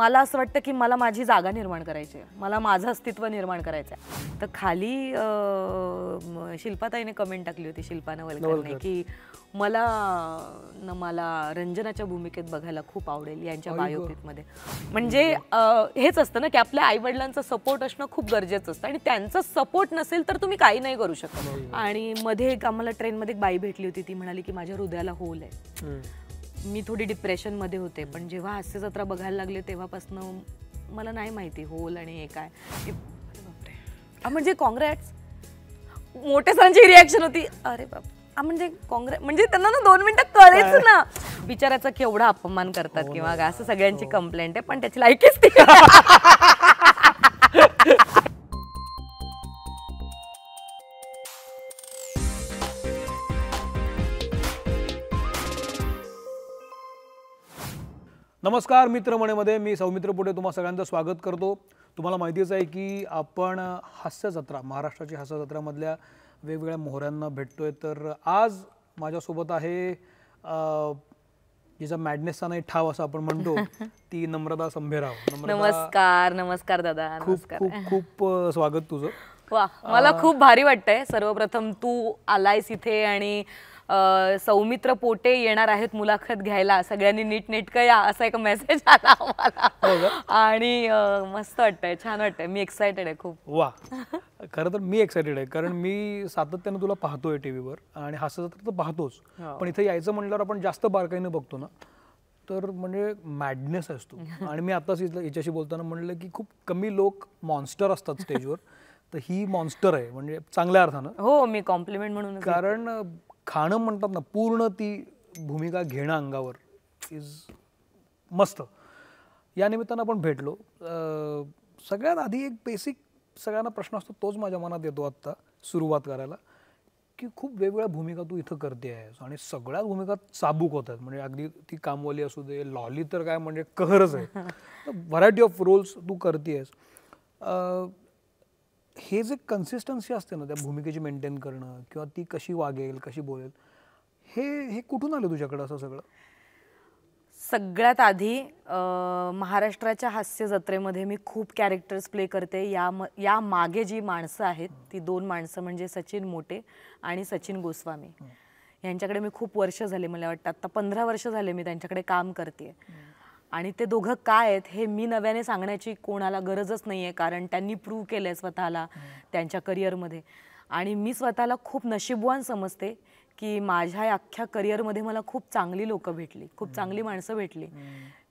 मला असं वाटतं की मला माझी जागा निर्माण करायची आहे मला माझं अस्तित्व निर्माण करायचं आहे तर खाली शिल्पाताईने कमेंट टाकली होती शिल्पा वलकरने की मला न मला रंजनाच्या भूमिकेत बघायला खूप आवडेल यांच्या बायोपिकमध्ये म्हणजे हेच असतं ना की आपल्या आईवडिलांचा सपोर्ट असणं खूप गरजेचं असतं आणि त्यांचा सपोर्ट नसेल तर तुम्ही काही नाही करू शकत आणि मध्ये एक आम्हाला ट्रेनमध्ये एक बाई भेटली होती ती म्हणाली की माझ्या हृदयाला होल आहे मी थोडी डिप्रेशनमध्ये होते पण जेव्हा हास्य जत्रा बघायला लागले तेव्हापासनं मला नाही माहिती होल आणि हे काय म्हणजे काँग्रेस मोठ्या सरांची रिॲक्शन होती अरे बाप म्हणजे काँग्रेस म्हणजे त्यांना ना दोन मिनिटं कळेच ना बिचाराचा केवढा अपमान करतात हो किंवा असं सगळ्यांची कंप्लेंट हो. आहे पण त्याची लायकीच ती नमस्कार मित्र मध्ये मी सौमित्र पुढे तुम्हा सगळ्यांचं स्वागत करतो तुम्हाला माहितीच आहे की आपण हास्य जत्रा महाराष्ट्राची हास्य जत्रामधल्या वेगवेगळ्या मोहऱ्यांना भेटतोय तर आज माझ्यासोबत आहे जिचा मॅडनेसचा नाही ठाव असं आपण म्हणतो ती नम्रता संभेराव नमस्कार नमस्कार दादा खूप खूप खूप स्वागत तुझं वा मला खूप भारी वाटतंय सर्वप्रथम तू आलायस इथे आणि सौमित्र पोटे येणार आहेत मुलाखत घ्यायला सगळ्यांनी नीटनेटकं या असा एक मेसेज आला आम्हाला हो आणि मस्त वाटतंय छान वाटतंय मी एक्सायटेड आहे खूप वा खर तर मी एक्सायटेड आहे कारण मी सातत्यानं तुला पाहतोय टीव्हीवर आणि हास्य तर पाहतोच हो. पण इथे यायचं म्हटल्यावर आपण जास्त बारकाईनं बघतो ना तर म्हणजे मॅडनेस असतो आणि मी आताच याच्याशी बोलताना म्हणलं की खूप कमी लोक मॉन्स्टर असतात स्टेजवर तर ही मॉन्स्टर आहे म्हणजे चांगल्या अर्थानं हो मी कॉम्प्लिमेंट म्हणून कारण खाणं म्हणतात ना पूर्ण ती भूमिका घेणं अंगावर इज मस्त या निमित्तानं आपण भेटलो सगळ्यात आधी एक बेसिक सगळ्यांना प्रश्न असतो तोच माझ्या मनात येतो आत्ता सुरुवात करायला की खूप वेगवेगळ्या भूमिका तू इथं करते आहेस आणि सगळ्याच भूमिका चाबूक होतात म्हणजे अगदी ती कामवाली असू दे लॉली तर काय म्हणजे कहरच आहे व्हरायटी ऑफ रोल्स तू करते आहेस हे जे कन्सिस्टन्सी असते ना त्या भूमिकेची मेंटेन करणं किंवा ती कशी वागेल कशी बोलेल हे हे कुठून आलं तुझ्याकडे असं सगळं सगळ्यात आधी महाराष्ट्राच्या हास्य जत्रेमध्ये मी खूप कॅरेक्टर्स प्ले करते या या मागे जी माणसं आहेत ती दोन माणसं म्हणजे सचिन मोटे आणि सचिन गोस्वामी यांच्याकडे मी खूप वर्ष झाले मला वाटतं आत्ता पंधरा वर्ष झाले मी त्यांच्याकडे काम करते आणि ते दोघं काय आहेत हे मी नव्याने सांगण्याची कोणाला गरजच नाही आहे कारण त्यांनी प्रूव्ह केलं आहे स्वतःला त्यांच्या करिअरमध्ये आणि मी स्वतःला खूप नशीबवान समजते की माझ्या अख्ख्या करिअरमध्ये मला खूप चांगली लोकं भेटली खूप चांगली माणसं भेटली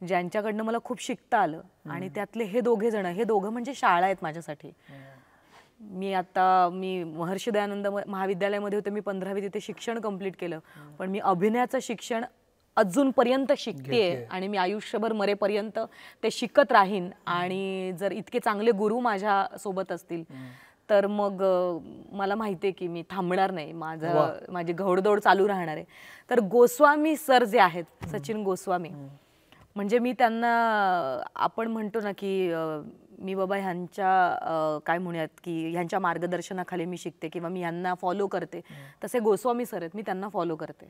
ज्यांच्याकडनं मला खूप शिकता आलं आणि त्यातले हे दोघे जण हे दोघं म्हणजे शाळा आहेत माझ्यासाठी मी आता मी महर्षी दयानंद महाविद्यालयामध्ये होते मी पंधरावी तिथे शिक्षण कंप्लीट केलं पण मी अभिनयाचं शिक्षण अजूनपर्यंत शिकते आणि मी आयुष्यभर मरेपर्यंत ते शिकत राहीन आणि जर इतके चांगले गुरु माझ्या सोबत असतील तर मग मला माहिती आहे की मी थांबणार नाही माझं माझी घौडदौड चालू राहणार आहे तर गोस्वामी सर जे आहेत सचिन गोस्वामी म्हणजे मी त्यांना आपण म्हणतो ना की मी बाबा ह्यांच्या काय म्हणूयात की ह्यांच्या मार्गदर्शनाखाली मी शिकते किंवा मी ह्यांना फॉलो करते तसे गोस्वामी सर आहेत मी त्यांना फॉलो करते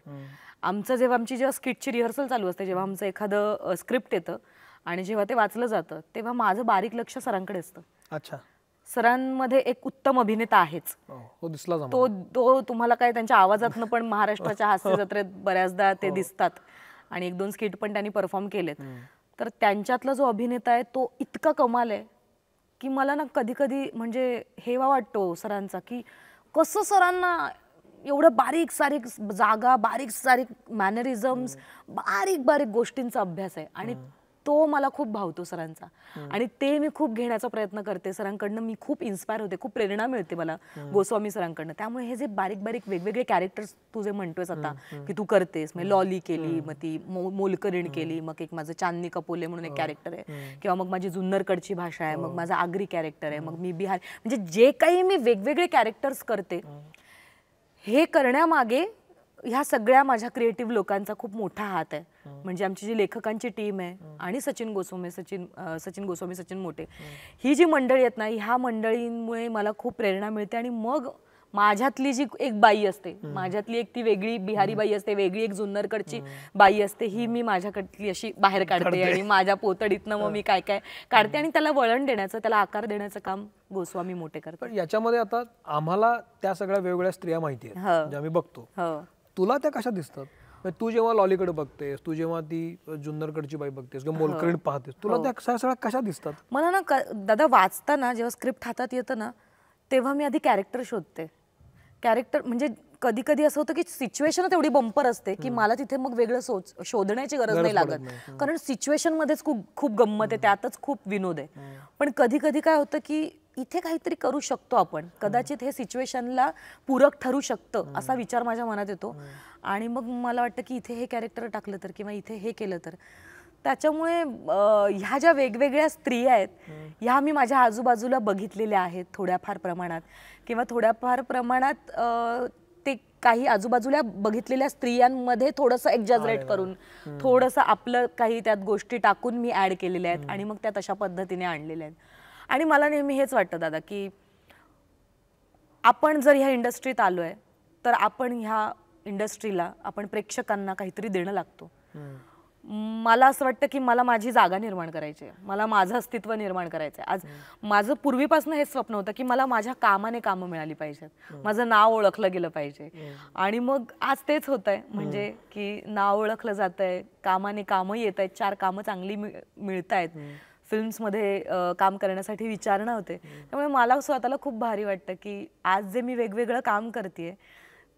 आमचं जेव्हा आमची जेव्हा स्किटची रिहर्सल चालू असते जेव्हा आमचं एखादं स्क्रिप्ट येतं आणि जेव्हा ते वाचलं जातं तेव्हा माझं बारीक लक्ष सरांकडे असतं अच्छा सरांमध्ये एक उत्तम अभिनेता आहेच हो, हो तो तो तुम्हाला काय त्यांच्या आवाजातनं पण महाराष्ट्राच्या हास्य जत्रेत बऱ्याचदा ते हो. दिसतात आणि एक दोन स्किट पण त्यांनी परफॉर्म केलेत तर त्यांच्यातला जो अभिनेता आहे तो इतका कमाल आहे की मला ना कधी कधी म्हणजे हेवा वाटतो सरांचा की कसं सरांना एवढं बारीक सारीक जागा बारीक सारीक मॅनरिझम्स बारीक बारीक गोष्टींचा अभ्यास आहे आणि तो मला खूप भावतो सरांचा आणि ते मी खूप घेण्याचा प्रयत्न करते सरांकडनं मी खूप इन्स्पायर होते खूप प्रेरणा मिळते मला गोस्वामी सरांकडनं त्यामुळे हे जे बारीक बारीक वेगवेगळे कॅरेक्टर्स तू जे म्हणतोयस आता की तू करतेस म्हणजे लॉली केली मग ती मोलकरीण केली मग एक माझं चांदनी कपोले म्हणून एक कॅरेक्टर हो. आहे किंवा मग माझी जुन्नरकडची भाषा आहे मग हो. माझा आगरी कॅरेक्टर आहे मग मी बिहार म्हणजे जे काही मी वेगवेगळे कॅरेक्टर्स करते हे करण्यामागे ह्या सगळ्या माझ्या क्रिएटिव्ह लोकांचा खूप मोठा हात आहे म्हणजे आमची जी लेखकांची टीम आहे आणि सचिन गोस्वामी सचिन सचिन गोस्वामी सचिन मोठे ही जी मंडळी आहेत ना ह्या मंडळींमुळे मला खूप प्रेरणा मिळते आणि मग माझ्यातली जी एक बाई असते माझ्यातली एक ती वेगळी बिहारी बाई असते वेगळी एक जुन्नरकडची बाई असते ही मी माझ्याकडली अशी बाहेर काढते आणि माझ्या पोतडीतनं मग मी काय काय काढते आणि त्याला वळण देण्याचं त्याला आकार देण्याचं काम गोस्वामी मोठे करते पण याच्यामध्ये आता आम्हाला त्या सगळ्या वेगवेगळ्या स्त्रिया माहिती आहेत आम्ही हो. बघतो हो. तुला त्या कशा दिसतात तू जेव्हा लॉलीकडे बघतेस तू जेव्हा ती जुन्नरकडची बाई बघतेस किंवा हो. मोलकरीण पाहतेस तुला हो. त्या सगळ्या कशा दिसतात मला ना दादा वाचताना जेव्हा स्क्रिप्ट हातात येतं ना तेव्हा मी आधी कॅरेक्टर शोधते कॅरेक्टर म्हणजे कधी कधी असं होतं की सिच्युएशन तेवढी बंपर असते की मला तिथे मग वेगळं सोच शोधण्याची गरज नाही लागत कारण सिच्युएशन मध्येच खूप खूप गंमत आहे त्यातच खूप विनोद आहे पण कधी कधी काय होतं की इथे काहीतरी करू शकतो आपण कदाचित हे सिच्युएशनला पूरक ठरू शकतं असा विचार माझ्या मनात येतो आणि मग मला वाटतं की इथे हे कॅरेक्टर टाकलं तर किंवा इथे हे केलं तर त्याच्यामुळे ह्या ज्या वेगवेगळ्या स्त्रिया आहेत ह्या मी माझ्या आजूबाजूला बघितलेल्या आहेत थोड्याफार प्रमाणात किंवा थोड्याफार प्रमाणात ते काही आजूबाजूला बघितलेल्या स्त्रियांमध्ये थोडंसं एक्झॅजरेट करून थोडंसं आपलं काही त्यात गोष्टी टाकून मी ॲड केलेल्या आहेत आणि मग त्या तशा पद्धतीने आणलेल्या आहेत आणि मला नेहमी हेच वाटतं दादा की आपण जर ह्या इंडस्ट्रीत आलो आहे तर आपण ह्या इंडस्ट्रीला आपण प्रेक्षकांना काहीतरी देणं लागतो मला असं वाटतं की मला माझी जागा निर्माण करायची आहे मला माझं अस्तित्व निर्माण करायचं आहे आज माझं पूर्वीपासून हे स्वप्न होतं की मला माझ्या कामाने कामं मिळाली पाहिजेत माझं नाव ओळखलं गेलं पाहिजे आणि मग आज तेच होत आहे म्हणजे की नाव ओळखलं जात आहे कामाने कामं येत आहेत चार कामं चांगली मिळत आहेत फिल्म्स फिल्म्समध्ये काम करण्यासाठी विचारणा होते त्यामुळे मला स्वतःला खूप भारी वाटतं की आज जे मी वेगवेगळं काम करते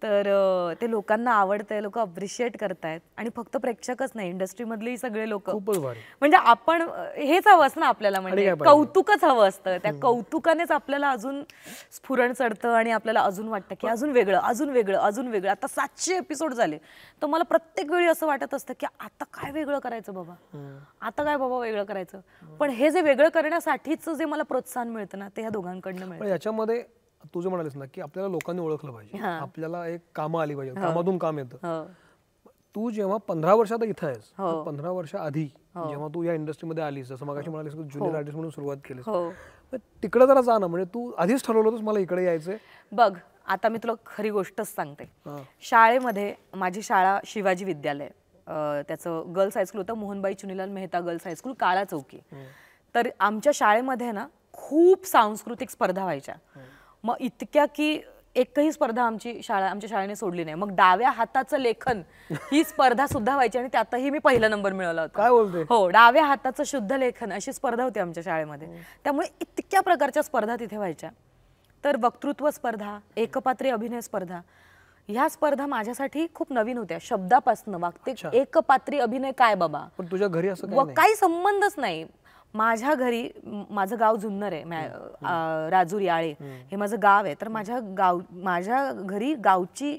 तर ते लोकांना आहे लोक अप्रिशिएट करतायत आणि फक्त प्रेक्षकच नाही इंडस्ट्रीमधलेही सगळे लोक म्हणजे आपण हेच हवं असतं ना आपल्याला म्हणजे कौतुकच हवं असतं त्या कौतुकानेच आपल्याला अजून स्फुरण चढतं आणि आपल्याला अजून वाटतं की अजून वेगळं अजून वेगळं अजून वेगळं आता सातशे एपिसोड झाले तर मला प्रत्येक वेळी असं वाटत असतं की आता काय वेगळं करायचं बाबा आता काय बाबा वेगळं करायचं पण हे जे वेगळं करण्यासाठीच जे मला प्रोत्साहन मिळतं ना ते ह्या दोघांकडनं मिळतं याच्यामध्ये तू जे म्हणालीस ना की आपल्याला लोकांनी ओळखलं पाहिजे आपल्याला एक काम आली पाहिजे हो. कामातून काम येतं हो. तू जेव्हा पंधरा वर्षात इथं आहेस हो. पंधरा वर्ष आधी जेव्हा तू या इंडस्ट्रीमध्ये आलीस जसं मगाशी म्हणालीस ज्युनियर आर्टिस्ट म्हणून सुरुवात केलीस तिकडे जरा जा ना म्हणजे तू आधीच ठरवलं होतंस मला इकडे यायचंय बघ आता मी तुला खरी गोष्टच सांगते शाळेमध्ये माझी शाळा शिवाजी विद्यालय त्याचं गर्ल्स हायस्कूल होतं मोहनबाई चुनीलाल मेहता गर्ल्स हायस्कूल काळा चौकी तर आमच्या शाळेमध्ये ना खूप सांस्कृतिक स्पर्धा व्हायच्या मग इतक्या की एकही स्पर्धा आमची शाळा आमच्या शाळेने सोडली नाही मग डाव्या हाताचं लेखन ही स्पर्धा सुद्धा व्हायची आणि त्यातही मी पहिला नंबर मिळवला होता काय बोलते हो डाव्या हाताचं शुद्ध लेखन अशी स्पर्धा होती आमच्या शाळेमध्ये हो. त्यामुळे इतक्या प्रकारच्या स्पर्धा तिथे व्हायच्या तर वक्तृत्व स्पर्धा एकपात्री अभिनय स्पर्धा ह्या स्पर्धा माझ्यासाठी खूप नवीन होत्या शब्दापासून वागते एकपात्री अभिनय काय बाबा तुझ्या घरी असं काही संबंधच नाही माझ्या घरी माझं गाव जुन्नर आहे राजूर याळे हे माझं गाव आहे तर माझ्या गाव माझ्या घरी गावची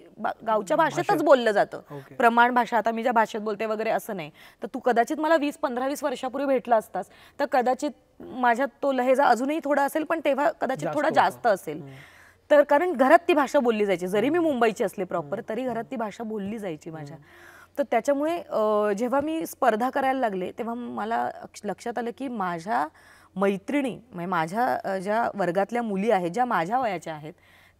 गावच्या भाषेतच बोललं जातं प्रमाण भाषा आता मी ज्या भाषेत बोलते वगैरे असं नाही तर तू कदाचित मला वीस पंधरा वीस वर्षापूर्वी भेटला असतास तर कदाचित माझ्या तो लहेजा अजूनही थोडा असेल पण तेव्हा कदाचित थोडा जास्त असेल तर कारण घरात ती भाषा बोलली जायची जरी मी मुंबईची असले प्रॉपर तरी घरात ती भाषा बोलली जायची माझ्या तर त्याच्यामुळे जेव्हा मी स्पर्धा करायला लागले तेव्हा मला लक्षात आलं की माझ्या मैत्रिणी म्हणजे माझ्या ज्या वर्गातल्या मुली आहेत ज्या माझ्या वयाच्या आहेत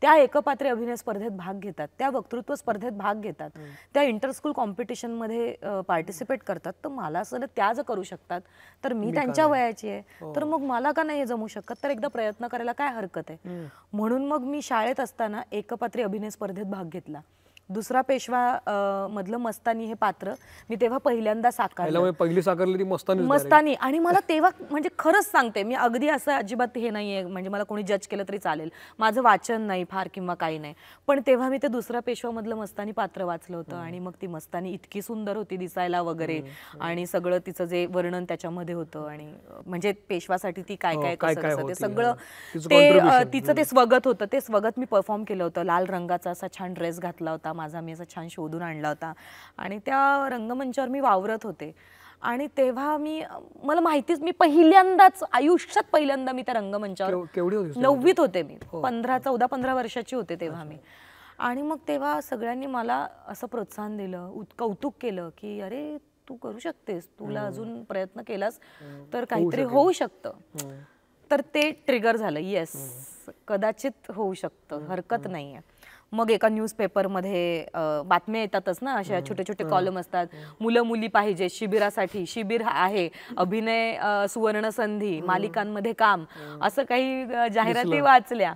त्या एकपात्री अभिनय स्पर्धेत भाग घेतात त्या वक्तृत्व स्पर्धेत भाग घेतात त्या इंटरस्कूल कॉम्पिटिशनमध्ये पार्टिसिपेट करतात तर मला असं त्या जर करू शकतात तर मी त्यांच्या वयाची आहे हो. तर मग मला का नाही हे जमू शकत तर एकदा प्रयत्न करायला काय हरकत आहे म्हणून मग मी शाळेत असताना एकपात्री अभिनय स्पर्धेत भाग घेतला दुसरा पेशवा मधलं मस्तानी हे पात्र मी तेव्हा पहिल्यांदा साकारलं म्हणजे साकारली ती मस्तानी मस्तानी आणि मला तेव्हा म्हणजे खरंच सांगते मी अगदी असं अजिबात हे नाहीये म्हणजे मला कोणी जज केलं तरी चालेल माझं वाचन नाही फार किंवा काही नाही पण तेव्हा मी ते दुसऱ्या मधलं मस्तानी पात्र वाचलं होतं आणि मग ती मस्तानी इतकी सुंदर होती दिसायला वगैरे आणि सगळं तिचं जे वर्णन त्याच्यामध्ये होतं आणि म्हणजे पेशवासाठी ती काय हो, काय कसं ते सगळं ते तिचं ते स्वगत होतं ते स्वगत मी परफॉर्म केलं होतं लाल रंगाचा असा छान ड्रेस घातला होता माझा मी असा छान शोधून आणला होता आणि त्या रंगमंचावर मी वावरत होते आणि तेव्हा मी मला माहितीच मी पहिल्यांदाच आयुष्यात पहिल्यांदा मी त्या रंगमंचावर नववीत होते मी हो. पंधरा चौदा पंधरा वर्षाची होते तेव्हा मी आणि मग तेव्हा सगळ्यांनी मला असं प्रोत्साहन दिलं कौतुक केलं की अरे तू करू शकतेस तुला हो. अजून प्रयत्न केलास हो. तर काहीतरी होऊ शकतं तर ते ट्रिगर झालं येस कदाचित होऊ शकतं हरकत नाही मग एका न्यूजपेपरमध्ये बातम्या येतातच ना अशा छोटे छोटे कॉलम असतात मुलं मुली पाहिजे शिबिरासाठी शिबिर आहे अभिनय सुवर्ण संधी मालिकांमध्ये काम असं काही जाहिराती वाचल्या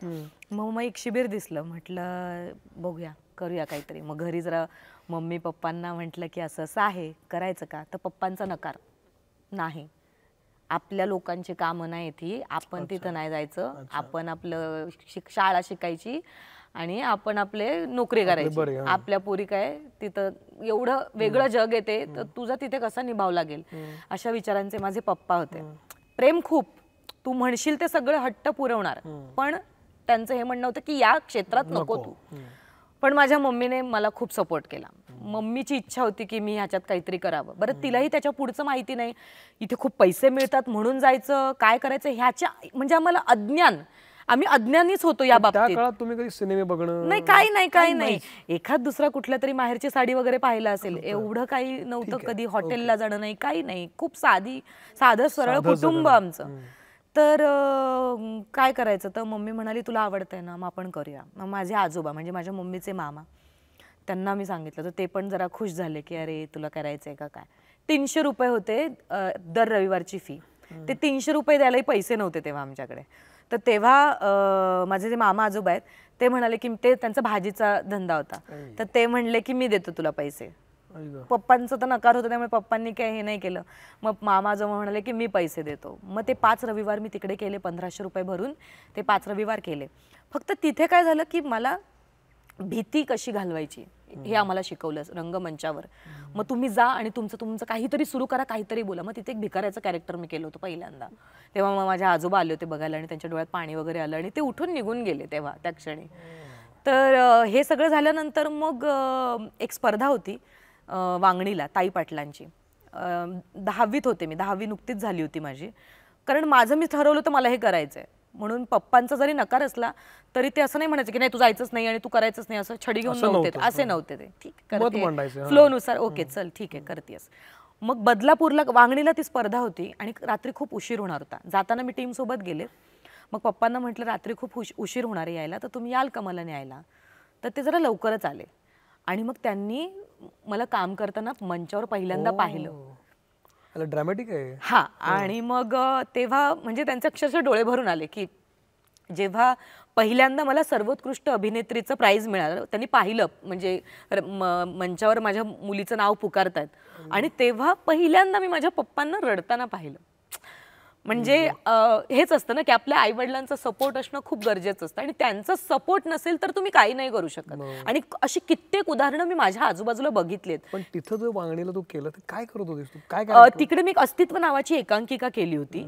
मग मग एक शिबिर दिसलं म्हटलं बघूया करूया काहीतरी मग घरी जरा मम्मी पप्पांना म्हटलं की असं असं आहे करायचं का तर पप्पांचा नकार नाही आपल्या लोकांची कामं नाही ती आपण तिथं नाही जायचं आपण आपलं शाळा शिकायची आणि आपण आपले नोकरी करायची आपल्या पोरी काय तिथं एवढं वेगळं जग येते तर तुझा तिथे कसा निभाव लागेल अशा विचारांचे माझे पप्पा होते प्रेम खूप तू म्हणशील ते सगळं हट्ट पुरवणार पण त्यांचं हे म्हणणं होतं की या क्षेत्रात नको तू पण माझ्या मम्मीने मला खूप सपोर्ट केला मम्मीची इच्छा होती की मी ह्याच्यात काहीतरी करावं बरं तिलाही त्याच्या पुढचं माहिती नाही इथे खूप पैसे मिळतात म्हणून जायचं काय करायचं ह्याच्या म्हणजे आम्हाला अज्ञान आम्ही अज्ञानीच होतो या बाबतीत तुम्ही कधी सिनेमे बघणं नाही काही नाही काही नाही एखाद दुसरा कुठल्या तरी माहेरची साडी वगैरे पाहिला असेल एवढं काही नव्हतं कधी हॉटेलला जाणं नाही काही नाही खूप साधी साधं सरळ कुटुंब आमचं तर काय करायचं तर मम्मी म्हणाली तुला आवडतंय ना मग आपण करूया मग माझे आजोबा म्हणजे माझ्या मम्मीचे मामा त्यांना मी सांगितलं तर ते पण जरा खुश झाले की अरे तुला करायचंय का काय तीनशे रुपये होते दर रविवारची फी ते तीनशे रुपये द्यायलाही पैसे नव्हते तेव्हा आमच्याकडे तर तेव्हा माझे जे मामा आजोबा आहेत ते म्हणाले की ते त्यांचा भाजीचा धंदा होता तर ते म्हणले की मी देतो तुला पैसे पप्पांचा तर नकार होता त्यामुळे पप्पांनी काही हे नाही केलं मग मामा जो म्हणाले की मी पैसे देतो मग ते पाच रविवार मी तिकडे केले पंधराशे रुपये भरून ते पाच रविवार केले फक्त तिथे काय झालं की मला भीती कशी घालवायची हे आम्हाला शिकवलं रंगमंचावर मग तुम्ही जा आणि तुमचं तुमचं काहीतरी सुरू करा काहीतरी बोला मग तिथे एक भिकाऱ्याचं कॅरेक्टर मी केलं होतं पहिल्यांदा तेव्हा मग माझ्या आजोबा आले होते बघायला आणि त्यांच्या डोळ्यात पाणी वगैरे आलं आणि ते उठून निघून गेले तेव्हा त्या क्षणी तर हे सगळं झाल्यानंतर मग एक स्पर्धा होती वांगणीला ताई पाटलांची दहावीत होते मी दहावी नुकतीच झाली होती माझी कारण माझं मी ठरवलं तर मला हे करायचं आहे म्हणून पप्पांचा जरी नकार असला तरी ते असं नाही म्हणायचं की नाही तू जायचंच नाही आणि तू करायचं नाही असं छडी घेऊन नव्हते असे नव्हते ते ठीक नुसार ओके चल ठीक आहे करतेस मग बदलापूरला वांगणीला ती स्पर्धा होती आणि रात्री खूप उशीर होणार होता जाताना मी टीम सोबत गेले मग पप्पांना म्हटलं रात्री खूप उशीर होणार यायला तर तुम्ही याल का मला न्यायला तर ते जरा लवकरच आले आणि मग त्यांनी मला काम करताना मंचावर पहिल्यांदा पाहिलं ड्रॅमॅटिक आहे हा आणि मग तेव्हा म्हणजे त्यांचे अक्षरशः डोळे भरून आले की जेव्हा पहिल्यांदा मला सर्वोत्कृष्ट अभिनेत्रीचं प्राईज मिळालं त्यांनी पाहिलं म्हणजे मंचावर माझ्या मुलीचं नाव पुकारतात आणि तेव्हा पहिल्यांदा मी माझ्या पप्पांना रडताना पाहिलं म्हणजे, म्हणजे? हेच असतं ना की आपल्या वडिलांचा सपोर्ट असणं खूप गरजेचं असतं आणि त्यांचा सपोर्ट नसेल तर तुम्ही काही नाही करू शकत आणि अशी कित्येक उदाहरणं मी माझ्या आजूबाजूला बघितलेत पण तिथं जो वांगणीला तू केलं तर काय करत होतीस काय तिकडे मी अस्तित्व नावाची एकांकिका केली होती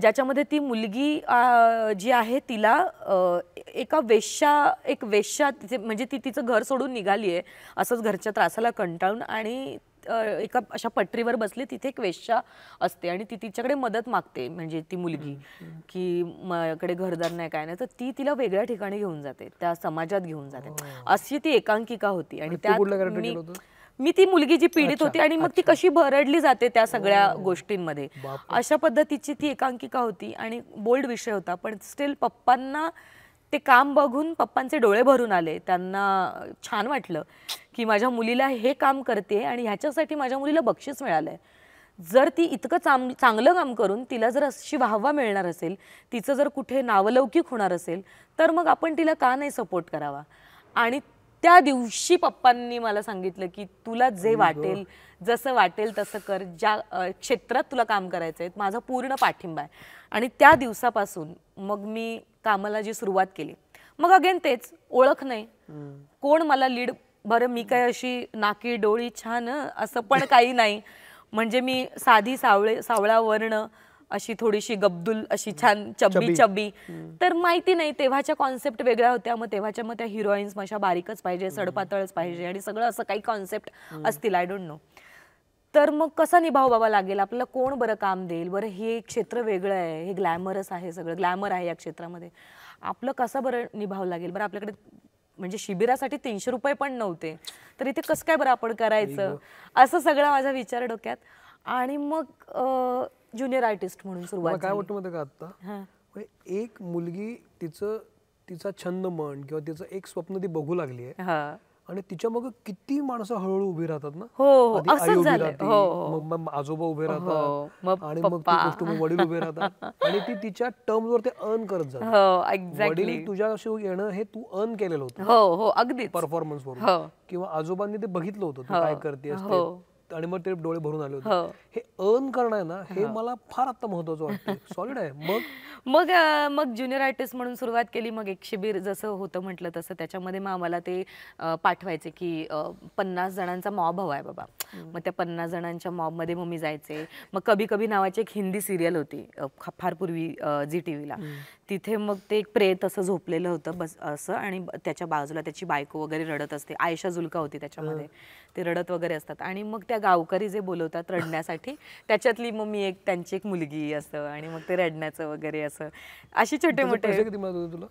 ज्याच्यामध्ये ती मुलगी जी आहे तिला एका वेश्या एक वेश्या म्हणजे ती तिचं घर सोडून निघाली आहे असंच घरच्या त्रासाला कंटाळून आणि एका अशा पटरीवर बसली तिथे एक वेश्या असते आणि ती तिच्याकडे मदत मागते म्हणजे ती मुलगी की माझ्याकडे घरदार नाही काय नाही तर ती तिला वेगळ्या ठिकाणी घेऊन जाते त्या समाजात घेऊन जाते हो. अशी ती एकांकिका होती आणि त्या मी ती मुलगी जी पीडित होती आणि मग ती कशी भरडली जाते त्या सगळ्या गोष्टींमध्ये अशा पद्धतीची ती एकांकिका होती आणि बोल्ड विषय होता पण स्टील पप्पांना ते काम बघून पप्पांचे डोळे भरून आले त्यांना छान वाटलं की माझ्या मुलीला हे काम करते आणि ह्याच्यासाठी माझ्या मुलीला बक्षीस मिळालं आहे जर ती इतकं चांग चांगलं काम करून तिला जर अशी वाहवा मिळणार असेल तिचं जर कुठे नावलौकिक होणार असेल तर मग आपण तिला का नाही सपोर्ट करावा आणि त्या दिवशी पप्पांनी मला सांगितलं की तुला जे वाटेल जसं वाटेल तसं कर ज्या क्षेत्रात तुला काम करायचं आहे माझा पूर्ण पाठिंबा आहे आणि त्या दिवसापासून मग मी कामाला जी सुरुवात केली मग अगेन तेच ओळख नाही कोण मला लीड बरं मी काय अशी नाकी डोळी छान असं पण काही नाही म्हणजे मी साधी सावळे सावळा वर्ण अशी थोडीशी गब्दुल अशी छान चब्बी चब्बी तर माहिती नाही तेव्हाच्या कॉन्सेप्ट वेगळ्या होत्या मग तेव्हाच्या मग त्या हिरोईन्स मशा बारीकच पाहिजे सडपातळच पाहिजे आणि सगळं असं काही कॉन्सेप्ट असतील आय डोंट नो तर मग कसा निभाव बाबा लागेल आपल्याला कोण बरं काम देईल बरं हे क्षेत्र वेगळं आहे हे ग्लॅमरस आहे सगळं ग्लॅमर आहे या क्षेत्रामध्ये आपलं कसं बरं निभाव लागेल बरं आपल्याकडे म्हणजे शिबिरासाठी तीनशे रुपये पण नव्हते तर इथे कसं काय बरं आपण करायचं असं सगळा माझा विचार डोक्यात आणि मग ज्युनियर आर्टिस्ट म्हणून सुरुवात काय वाटतं माहिती का आता म्हणजे एक मुलगी तिचं तिचा छंद म्हण किंवा तिचं एक स्वप्न ती बघू लागली आहे आणि तिच्या मग किती माणसं हळूहळू उभी राहतात ना हो, हो. आई उभी राहते हो, हो. मग आजोबा उभे राहतात आणि मग वडील उभे राहतात आणि ती तिच्या टर्म्स वर ते अर्न करत जात वडील तुझ्या येणं हे तू अर्न केलेलं होतं हो हो अगदी परफॉर्मन्स वर किंवा आजोबांनी ते बघितलं होतं तू काय करते आणि मग ते डोळे भरून आले होते हो. हे अर्न करणं आहे ना हे हो. मला फार आता महत्वाचं वाटतं सॉलिड आहे मग मग मग ज्युनियर आर्टिस्ट म्हणून सुरुवात केली मग एक शिबिर जसं होतं म्हटलं तसं त्याच्यामध्ये मग आम्हाला ते पाठवायचे की पन्नास जणांचा मॉब हवा आहे बाबा मग त्या पन्नास जणांच्या मॉबमध्ये मग मी जायचे मग कभी कभी नावाची एक हिंदी सिरियल होती फार पूर्वी झी टी व्हीला तिथे मग ते एक प्रेत असं झोपलेलं होतं बस असं आणि त्याच्या बाजूला त्याची बायको वगैरे रडत असते आयशा झुलका होती त्याच्यामध्ये ते रडत वगैरे असतात आणि मग त्या गावकरी जे बोलवतात रडण्यासाठी त्याच्यातली मग मी एक त्यांची एक मुलगी असं आणि मग ते रडण्याचं वगैरे असं अशी छोटे मोठे तुला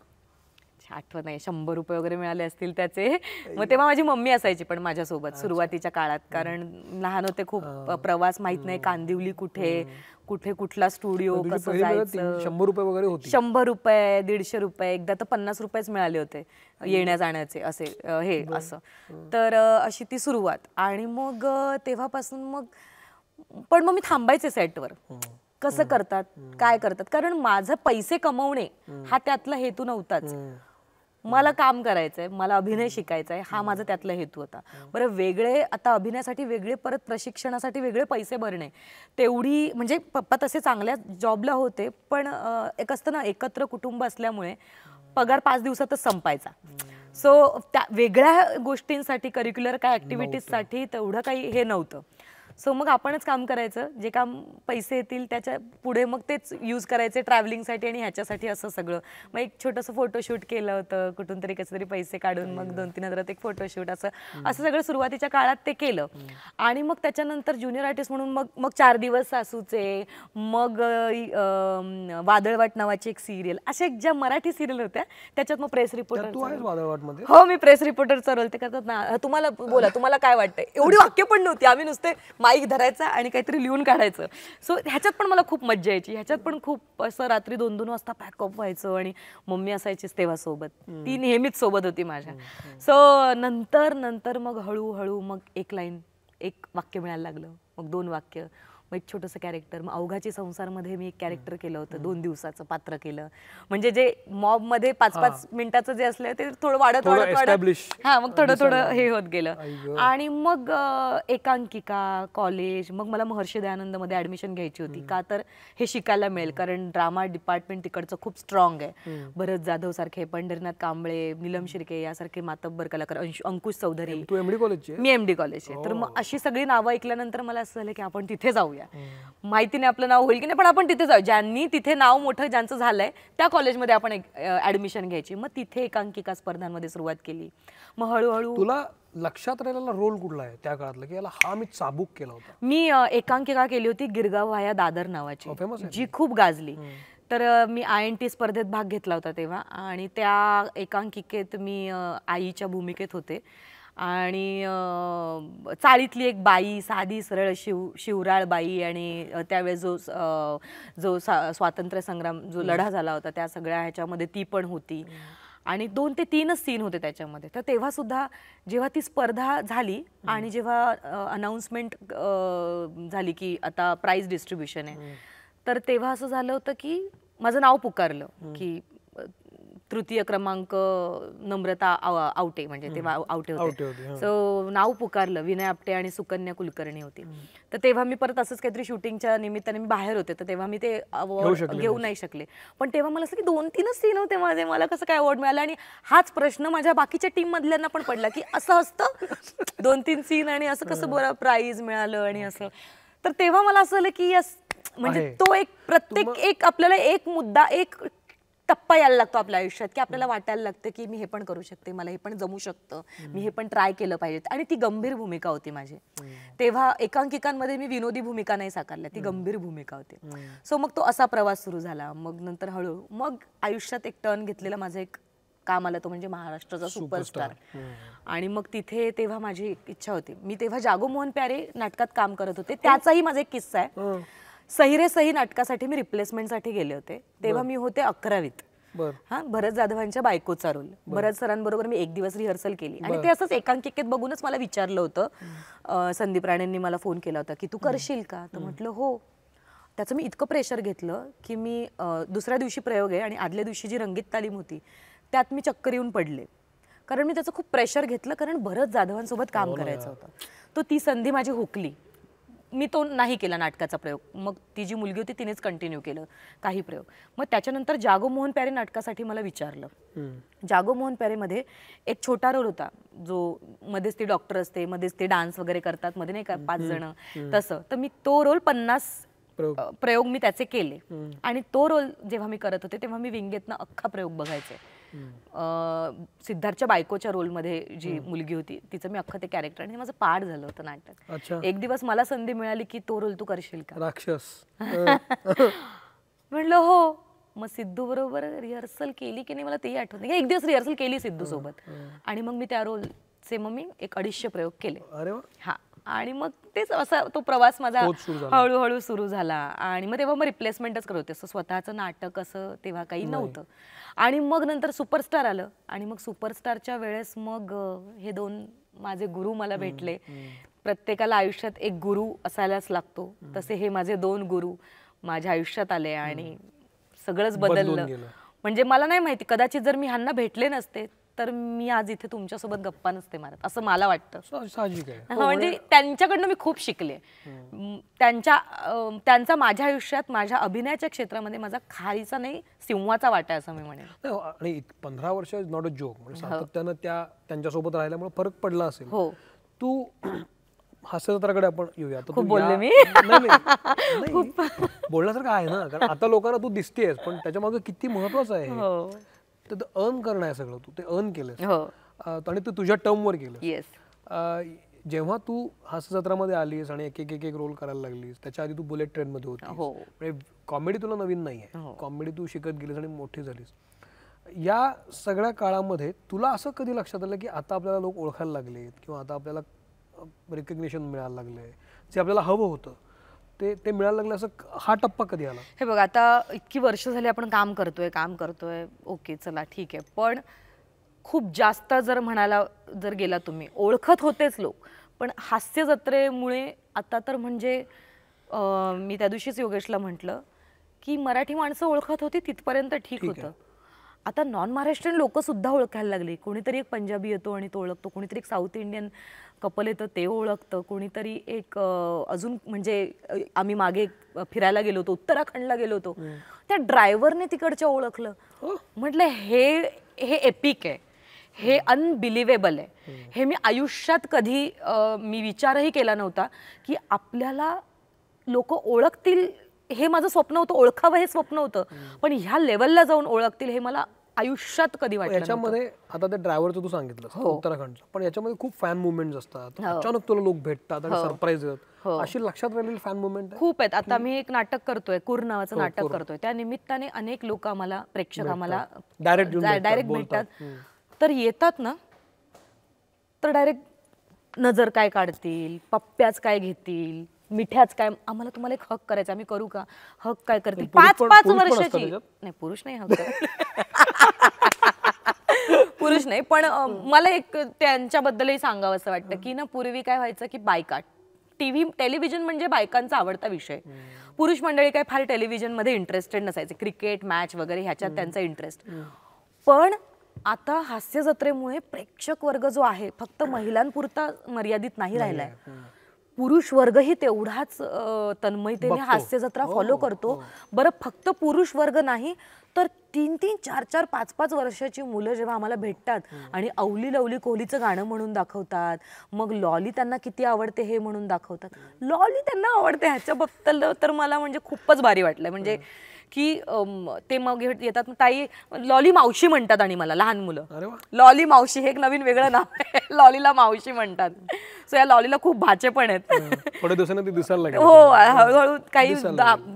आठवत नाही शंभर रुपये वगैरे मिळाले असतील त्याचे मग तेव्हा माझी मम्मी असायची पण माझ्यासोबत सुरुवातीच्या काळात कारण लहान होते खूप प्रवास माहित नाही कांदिवली कुठे कुठे कुठला स्टुडिओ कसं जायचं शंभर रुपये वगैरे शंभर रुपये दीडशे रुपये एकदा तर पन्नास रुपयेच मिळाले होते येण्या जाण्याचे असे हे असं तर अशी ती सुरुवात आणि मग तेव्हापासून मग पण मग मी थांबायचे सेटवर कसं करतात काय करतात कारण माझं पैसे कमवणे हा त्यातला हेतू नव्हताच मला काम करायचं आहे मला अभिनय शिकायचा आहे हा माझा त्यातला हेतू होता बरं वेगळे आता अभिनयासाठी वेगळे परत प्रशिक्षणासाठी वेगळे पैसे भरणे तेवढी म्हणजे पप्पा तसे चांगल्या जॉबला होते पण एक असतं ना एकत्र कुटुंब असल्यामुळे पगार पाच दिवसातच संपायचा सो त्या वेगळ्या गोष्टींसाठी करिक्युलर काय ॲक्टिव्हिटीजसाठी तेवढं काही हे नव्हतं सो मग आपणच काम करायचं जे काम पैसे येतील त्याच्या पुढे मग तेच यूज करायचे ट्रॅव्हलिंगसाठी आणि ह्याच्यासाठी असं सगळं मग एक छोटंसं फोटोशूट केलं होतं कुठून तरी कसं तरी पैसे काढून मग दोन तीन हजारात एक फोटोशूट असं असं सगळं सुरुवातीच्या काळात ते केलं आणि मग त्याच्यानंतर ज्युनियर आर्टिस्ट म्हणून मग मग चार दिवस सासूचे मग वादळवाट नावाची एक सिरियल अशा एक ज्या मराठी सिरियल होत्या त्याच्यात मग प्रेस रिपोर्टर हो मी प्रेस रिपोर्टर चालवते करतात ना तुम्हाला बोला तुम्हाला काय वाटतंय एवढी वाक्य पण नव्हती आम्ही नुसते माईक धरायचा आणि काहीतरी लिहून काढायचं सो ह्याच्यात पण मला खूप मज्जा यायची ह्याच्यात पण खूप असं रात्री दोन दोन वाजता पॅकअप व्हायचं आणि मम्मी असायचीच तेव्हा सोबत ती नेहमीच सोबत होती माझ्या सो नंतर नंतर मग हळूहळू मग एक लाईन एक वाक्य मिळायला लागलं मग दोन वाक्य मग एक छोटंसं कॅरेक्टर मग संसार संसारमध्ये मी एक कॅरेक्टर केलं होतं दोन दिवसाचं पात्र केलं म्हणजे जे मॉबमध्ये पाच पाच मिनिटाचं जे असलं ते थोडं वाढत वाढत वाढत हां मग थोडं थोडं हे होत गेलं आणि मग एकांकिका कॉलेज मग मला महर्षी मध्ये ऍडमिशन घ्यायची होती का तर हे शिकायला मिळेल कारण ड्रामा डिपार्टमेंट तिकडचं खूप स्ट्रॉंग आहे भरत जाधव सारखे पंढरीनाथ कांबळे नीलम शिर्के यासारखे मातब्बर कलाकार अंकुश चौधरी मी एमडी कॉलेज आहे तर मग oh. अशी सगळी नावं ऐकल्यानंतर मला असं झालं की आपण तिथे जाऊ जाऊया माहिती नाही आपलं नाव होईल की नाही पण आपण तिथे जाऊ ज्यांनी तिथे नाव मोठं ज्यांचं झालंय त्या कॉलेजमध्ये आपण ऍडमिशन घ्यायची मग तिथे एकांकिका स्पर्धांमध्ये सुरुवात केली मग हळूहळू तुला लक्षात राहिलेला रोल कुठला आहे त्या काळातला की याला हा मी चाबूक केला होता मी एकांकिका केली होती गिरगाव वाया दादर नावाची हो, जी खूप गाजली तर मी आय एन टी स्पर्धेत भाग घेतला होता तेव्हा आणि त्या एकांकिकेत मी आईच्या भूमिकेत होते आणि चाळीतली एक बाई साधी सरळ शिव शिवराळ बाई आणि त्यावेळेस जो जो सा स्वातंत्र्य संग्राम जो लढा झाला होता त्या सगळ्या ह्याच्यामध्ये ती पण होती आणि दोन ते तीनच सीन होते त्याच्यामध्ये तर तेव्हा सुद्धा जेव्हा ती स्पर्धा झाली आणि जेव्हा अनाऊन्समेंट झाली की आता प्राईज डिस्ट्रीब्युशन आहे तर तेव्हा असं झालं होतं की माझं नाव पुकारलं की तृतीय क्रमांक नम्रता आवटे म्हणजे ते आवटे होते सो हो. नाव पुकारलं विनय आपटे आणि सुकन्या कुलकर्णी होती तर तेव्हा मी परत असंच काहीतरी शूटिंगच्या निमित्ताने मी बाहेर होते तर तेव्हा मी ते घेऊ नाही शकले पण तेव्हा मला असं की दोन तीनच सीन होते माझे मला कसं काय अवॉर्ड मिळाला आणि हाच प्रश्न माझ्या बाकीच्या टीम मधल्यांना पण पडला की असं असतं दोन तीन सीन आणि असं कसं बरं प्राईज मिळालं आणि असं तर तेव्हा मला असं आलं की म्हणजे तो एक प्रत्येक एक आपल्याला एक मुद्दा एक टप्पा यायला लागतो आपल्या आयुष्यात की आपल्याला वाटायला लागतं की मी हे पण करू शकते मला हे पण जमू शकतं मी हे पण ट्राय केलं पाहिजे आणि ती गंभीर भूमिका होती माझी तेव्हा एकांकिकांमध्ये मी विनोदी भूमिका नाही साकारल्या ती गंभीर भूमिका होती सो मग तो असा प्रवास सुरू झाला मग नंतर हळूहळू मग आयुष्यात एक टर्न घेतलेला माझा एक काम आला तो म्हणजे महाराष्ट्राचा सुपरस्टार आणि मग तिथे तेव्हा माझी इच्छा होती मी तेव्हा जागो मोहन प्यारे नाटकात काम करत होते त्याचाही माझा एक किस्सा आहे सहिरे सही नाटकासाठी मी रिप्लेसमेंटसाठी गेले होते तेव्हा मी होते अकरावीत हा भरत जाधवांच्या बायकोचा रोल भरत सरांबरोबर मी एक दिवस रिहर्सल केली आणि ते असंच एकांकिकेत बघूनच मला विचारलं होतं संदीप राणेंनी मला फोन केला होता की तू करशील का तर म्हटलं हो त्याचं मी इतकं प्रेशर घेतलं की मी दुसऱ्या दिवशी प्रयोग आहे आणि आदल्या दिवशी जी रंगीत तालीम होती त्यात मी चक्कर येऊन पडले कारण मी त्याचं खूप प्रेशर घेतलं कारण भरत जाधवांसोबत काम हो करायचं होतं तो ती संधी माझी हुकली मी तो नाही केला नाटकाचा प्रयोग मग ती जी मुलगी होती तिनेच कंटिन्यू केलं काही प्रयोग मग त्याच्यानंतर जागो मोहन प्यारे नाटकासाठी मला विचारलं hmm. जागो मोहन प्यारेमध्ये एक छोटा रोल होता जो मध्येच ते डॉक्टर असते मध्येच ते डान्स वगैरे करतात मध्ये नाही का पाच जण तसं तर मी तो रोल पन्नास प्रयोग मी त्याचे केले आणि तो रोल जेव्हा मी करत होते तेव्हा मी विंगेतनं अख्खा प्रयोग बघायचे सिद्धार्थच्या बायकोच्या रोलमध्ये जी मुलगी होती तिचं मी अख्खं ते कॅरेक्टर आणि माझं पाठ झालं होतं नाटक एक दिवस मला संधी मिळाली की तो रोल तू करशील का राक्षस म्हणलं हो मग सिद्धू बरोबर रिहर्सल केली की नाही मला तेही आठवत नाही एक दिवस रिहर्सल केली सिद्धू सोबत आणि मग मी त्या रोलचे मग मी एक अडीचशे प्रयोग केले अरे हा आणि मग तेच असा तो प्रवास माझा हळूहळू सुरू झाला आणि मग तेव्हा मग रिप्लेसमेंटच करत होते स्वतःचं नाटक असं तेव्हा काही नव्हतं आणि मग नंतर सुपरस्टार आलं आणि मग सुपरस्टारच्या वेळेस मग हे दोन माझे गुरु मला भेटले प्रत्येकाला आयुष्यात एक गुरु असायलाच लागतो तसे हे माझे दोन गुरु माझ्या आयुष्यात आले आणि सगळंच बदललं म्हणजे मला नाही माहिती कदाचित जर मी ह्यांना भेटले नसते तर मी आज इथे तुमच्यासोबत गप्पा नसते मारत असं मला वाटतं हो, म्हणजे, म्हणजे त्यांच्याकडनं मी खूप शिकले त्यांच्या त्यांचा माझ्या आयुष्यात माझ्या अभिनयाच्या क्षेत्रामध्ये माझा खारीचा नाही सिंहाचा वाटा असं मी म्हणेन हो, आणि पंधरा वर्ष इज नॉट अ जोक म्हणजे हो. सातत्यानं त्या त्यांच्यासोबत राहिल्यामुळे फरक पडला असेल हो तू हास्यजत्राकडे आपण येऊया खूप बोलले मी बोलण्यासारखं आहे ना कारण आता लोकांना तू दिसतेस पण त्याच्या मागे किती महत्वाचं आहे तर अर्न करणं आहे सगळं तू ते अर्न केलं हो. आणि तू तुझ्या टर्मवर केलं जेव्हा तू हास्यसत्रामध्ये आलीस आणि एक एक एक एक रोल करायला लागलीस त्याच्या आधी तू बुलेट ट्रेन मध्ये होती हो. म्हणजे कॉमेडी तुला नवीन नाही आहे कॉमेडी हो. तू शिकत गेलीस आणि मोठी झालीस या सगळ्या काळामध्ये तुला असं कधी लक्षात आलं की आता आपल्याला लोक ओळखायला लागलेत किंवा आता आपल्याला रिकग्नेशन मिळायला लागलं जे आपल्याला हवं होतं ते ते मिळायला लागलं असं हा टप्पा कधी आला हे बघा आता इतकी वर्ष झाली आपण काम करतोय काम करतोय ओके चला ठीक आहे पण खूप जास्त जर म्हणायला जर गेला तुम्ही ओळखत होतेच लोक पण हास्य जत्रेमुळे आता तर म्हणजे मी त्या दिवशीच योगेशला म्हटलं की मराठी माणसं ओळखत होती तिथपर्यंत ठीक होतं आता नॉन महाराष्ट्रीयन सुद्धा ओळखायला लागली कोणीतरी एक पंजाबी येतो आणि तो ओळखतो कोणीतरी एक साऊथ इंडियन कपल येतं ते ओळखतं कोणीतरी एक अजून म्हणजे आम्ही मागे फिरायला गेलो होतो उत्तराखंडला गेलो होतो त्या ड्रायव्हरने तिकडच्या ओळखलं हो. म्हटलं हे हे एपिक आहे हे अनबिलिव्हेबल आहे हे मी आयुष्यात कधी मी विचारही केला नव्हता की आपल्याला लोक ओळखतील हे माझं स्वप्न होतं ओळखावं हे स्वप्न होतं पण ह्या लेवलला जाऊन ओळखतील हे मला आयुष्यात कधी वाटलं याच्यामध्ये आता ते ड्रायव्हरचं तू सांगितलं हो. उत्तराखंडचं पण याच्यामध्ये खूप फॅन मुवमेंट असतात हो. अचानक तुला लोक भेटतात आणि सरप्राईज हो. देतात अशी लक्षात राहिलेली फॅन मुवमेंट खूप आहेत आता मी एक नाटक करतोय कुर नावाचं नाटक करतोय त्या निमित्ताने अनेक लोक आम्हाला प्रेक्षक आम्हाला डायरेक्ट डायरेक्ट भेटतात तर येतात ना तर डायरेक्ट नजर काय काढतील पप्प्याच काय घेतील मिठ्याच काय आम्हाला तुम्हाला एक हक करायचा आम्ही करू का हक काय करते पाच पाच वर्षाची नाही पुरुष नाही हक पुरुष नाही पण मला एक त्यांच्याबद्दलही सांगावं असं वाटतं की ना पूर्वी काय व्हायचं की बायका टीव्ही टेलिव्हिजन म्हणजे बायकांचा आवडता विषय पुरुष मंडळी काय फार मध्ये इंटरेस्टेड नसायचे क्रिकेट मॅच वगैरे ह्याच्यात त्यांचा इंटरेस्ट पण आता हास्य जत्रेमुळे प्रेक्षक वर्ग जो आहे फक्त महिलांपुरता मर्यादित नाही राहिलाय पुरुष वर्गही तेवढाच तन्मयतेने हास्य जत्रा फॉलो हो, करतो हो. बरं फक्त पुरुष वर्ग नाही तर तीन तीन चार चार पाच पाच वर्षाची मुलं जेव्हा आम्हाला भेटतात हो. आणि अवली लवली कोहलीचं गाणं म्हणून दाखवतात मग लॉली त्यांना किती आवडते हे म्हणून दाखवतात लॉली त्यांना आवडते ह्याच्याबद्दल तर मला म्हणजे खूपच भारी वाटलं म्हणजे की ते मग येतात ताई लॉली मावशी म्हणतात आणि मला लहान मुलं लॉली मावशी हे एक नवीन वेगळं नाव आहे लॉलीला मावशी म्हणतात सो या लॉलीला खूप भाचे पण आहेत हो हळूहळू काही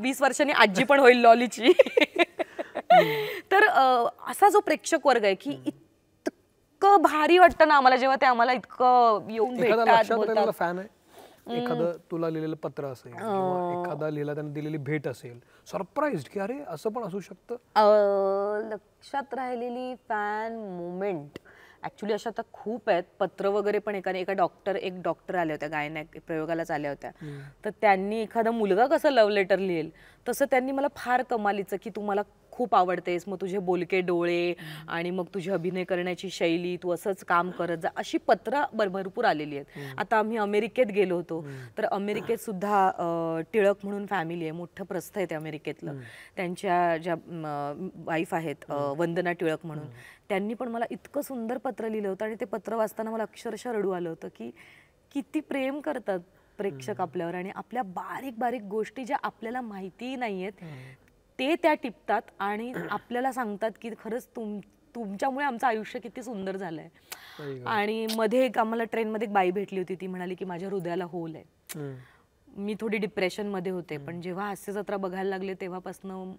वीस वर्षांनी आजी पण होईल लॉलीची तर असा जो प्रेक्षक वर्ग आहे की इतकं भारी वाटतं ना आम्हाला जेव्हा ते आम्हाला इतकं येऊन भेटतात एखादं तुला लिहिलेलं पत्र असेल हो. एखादा लिहिला त्यांना दिलेली भेट असेल सरप्राईज की अरे असं पण असू शकतं लक्षात राहिलेली फॅन मुमेंट ऍक्च्युली अशा आता खूप आहेत पत्र वगैरे पण एकाने एका डॉक्टर एक डॉक्टर आल्या होत्या गायनाक प्रयोगालाच आल्या होत्या तर त्यांनी एखादा मुलगा कसं लव्ह लेटर लिहिल तसं त्यांनी मला फार कमालीचं की तुम्हाला खूप आवडतेस मग तुझे बोलके डोळे आणि मग तुझे अभिनय करण्याची शैली तू असंच काम करत जा अशी पत्र भरपूर आलेली आहेत आता आम्ही अमेरिकेत गेलो होतो तर अमेरिकेत सुद्धा टिळक म्हणून फॅमिली आहे मोठं प्रस्थ आहे ते अमेरिकेतलं त्यांच्या ज्या वाईफ आहेत वंदना टिळक म्हणून त्यांनी पण मला इतकं सुंदर पत्र लिहिलं होतं आणि ते पत्र वाचताना मला अक्षरशः रडू आलं होतं की किती प्रेम करतात प्रेक्षक आपल्यावर आणि आपल्या बारीक बारीक गोष्टी ज्या आपल्याला माहितीही नाही आहेत ते त्या टिपतात आणि आपल्याला सांगतात की खरंच तुम तुमच्यामुळे आमचं आयुष्य किती सुंदर झालंय आणि मध्ये एक आम्हाला ट्रेनमध्ये एक बाई भेटली होती ती म्हणाली की माझ्या हृदयाला होल आहे मी थोडी डिप्रेशन मध्ये होते पण जेव्हा हास्य जत्रा बघायला लागले तेव्हापासून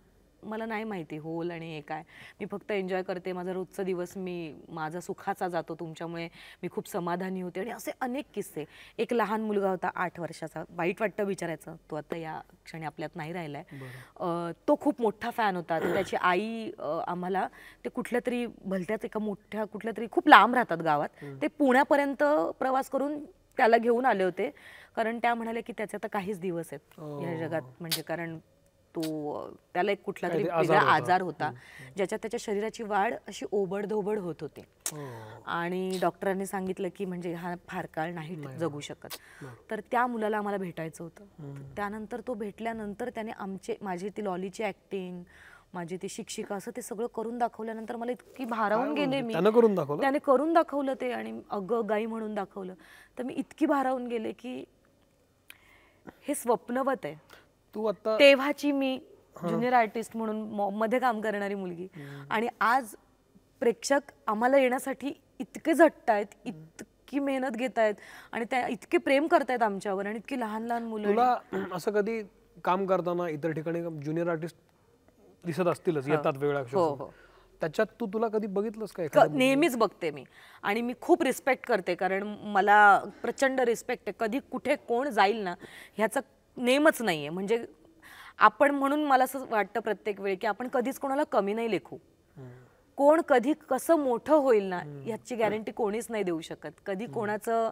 मला नाही माहिती होल आणि हे काय मी फक्त एन्जॉय करते माझा रोजचा दिवस मी माझा सुखाचा जातो तुमच्यामुळे मी खूप समाधानी होते आणि असे अनेक किस्से एक लहान मुलगा होता आठ वर्षाचा वाईट वाटतं विचारायचं तो आता या क्षणी आपल्यात नाही राहिला तो खूप मोठा फॅन होता त्याची आई आम्हाला ते कुठल्या तरी भलत्याच एका मोठ्या कुठल्या तरी खूप लांब राहतात गावात ते पुण्यापर्यंत प्रवास करून त्याला घेऊन आले होते कारण त्या म्हणाल्या की त्याचे आता काहीच दिवस आहेत या जगात म्हणजे कारण तो त्याला एक कुठला तरी आजार होता ज्याच्यात त्याच्या शरीराची वाढ अशी ओबडधोबड होत होती हो. आणि डॉक्टरांनी सांगितलं की म्हणजे हा फार काळ नाही जगू शकत तर त्या मुलाला आम्हाला भेटायचं होतं त्यानंतर तो भेटल्यानंतर त्याने आमचे माझी ती लॉलीची ऍक्टिंग माझी ती शिक्षिका असं ते सगळं करून दाखवल्यानंतर मला इतकी भारावून गेले मी करून दाखवलं त्याने करून दाखवलं ते आणि अगं गाई म्हणून दाखवलं तर मी इतकी भारावून गेले की हे स्वप्नवत आहे तू आता तेव्हाची मी ज्युनियर आर्टिस्ट म्हणून मध्ये काम करणारी मुलगी आणि आज प्रेक्षक आम्हाला येण्यासाठी इतके आहेत इतकी मेहनत घेत आहेत आणि त्या इतके प्रेम करतायत आमच्यावर आणि इतकी लहान लहान मुलं असं कधी काम करताना इतर ठिकाणी ज्युनियर आर्टिस्ट दिसत असतीलच येतात वेगळ्या हो हो त्याच्यात तू तुला कधी बघितलंस काय नेहमीच बघते मी आणि मी खूप रिस्पेक्ट करते कारण मला प्रचंड रिस्पेक्ट आहे कधी कुठे कोण जाईल ना ह्याचं नेमच नाही आहे म्हणजे आपण म्हणून मला असं वाटतं प्रत्येक वेळी की आपण कधीच कोणाला कमी नाही लेखू कोण कधी कसं मोठं होईल ना याची गॅरंटी कोणीच नाही देऊ शकत कधी कोणाचं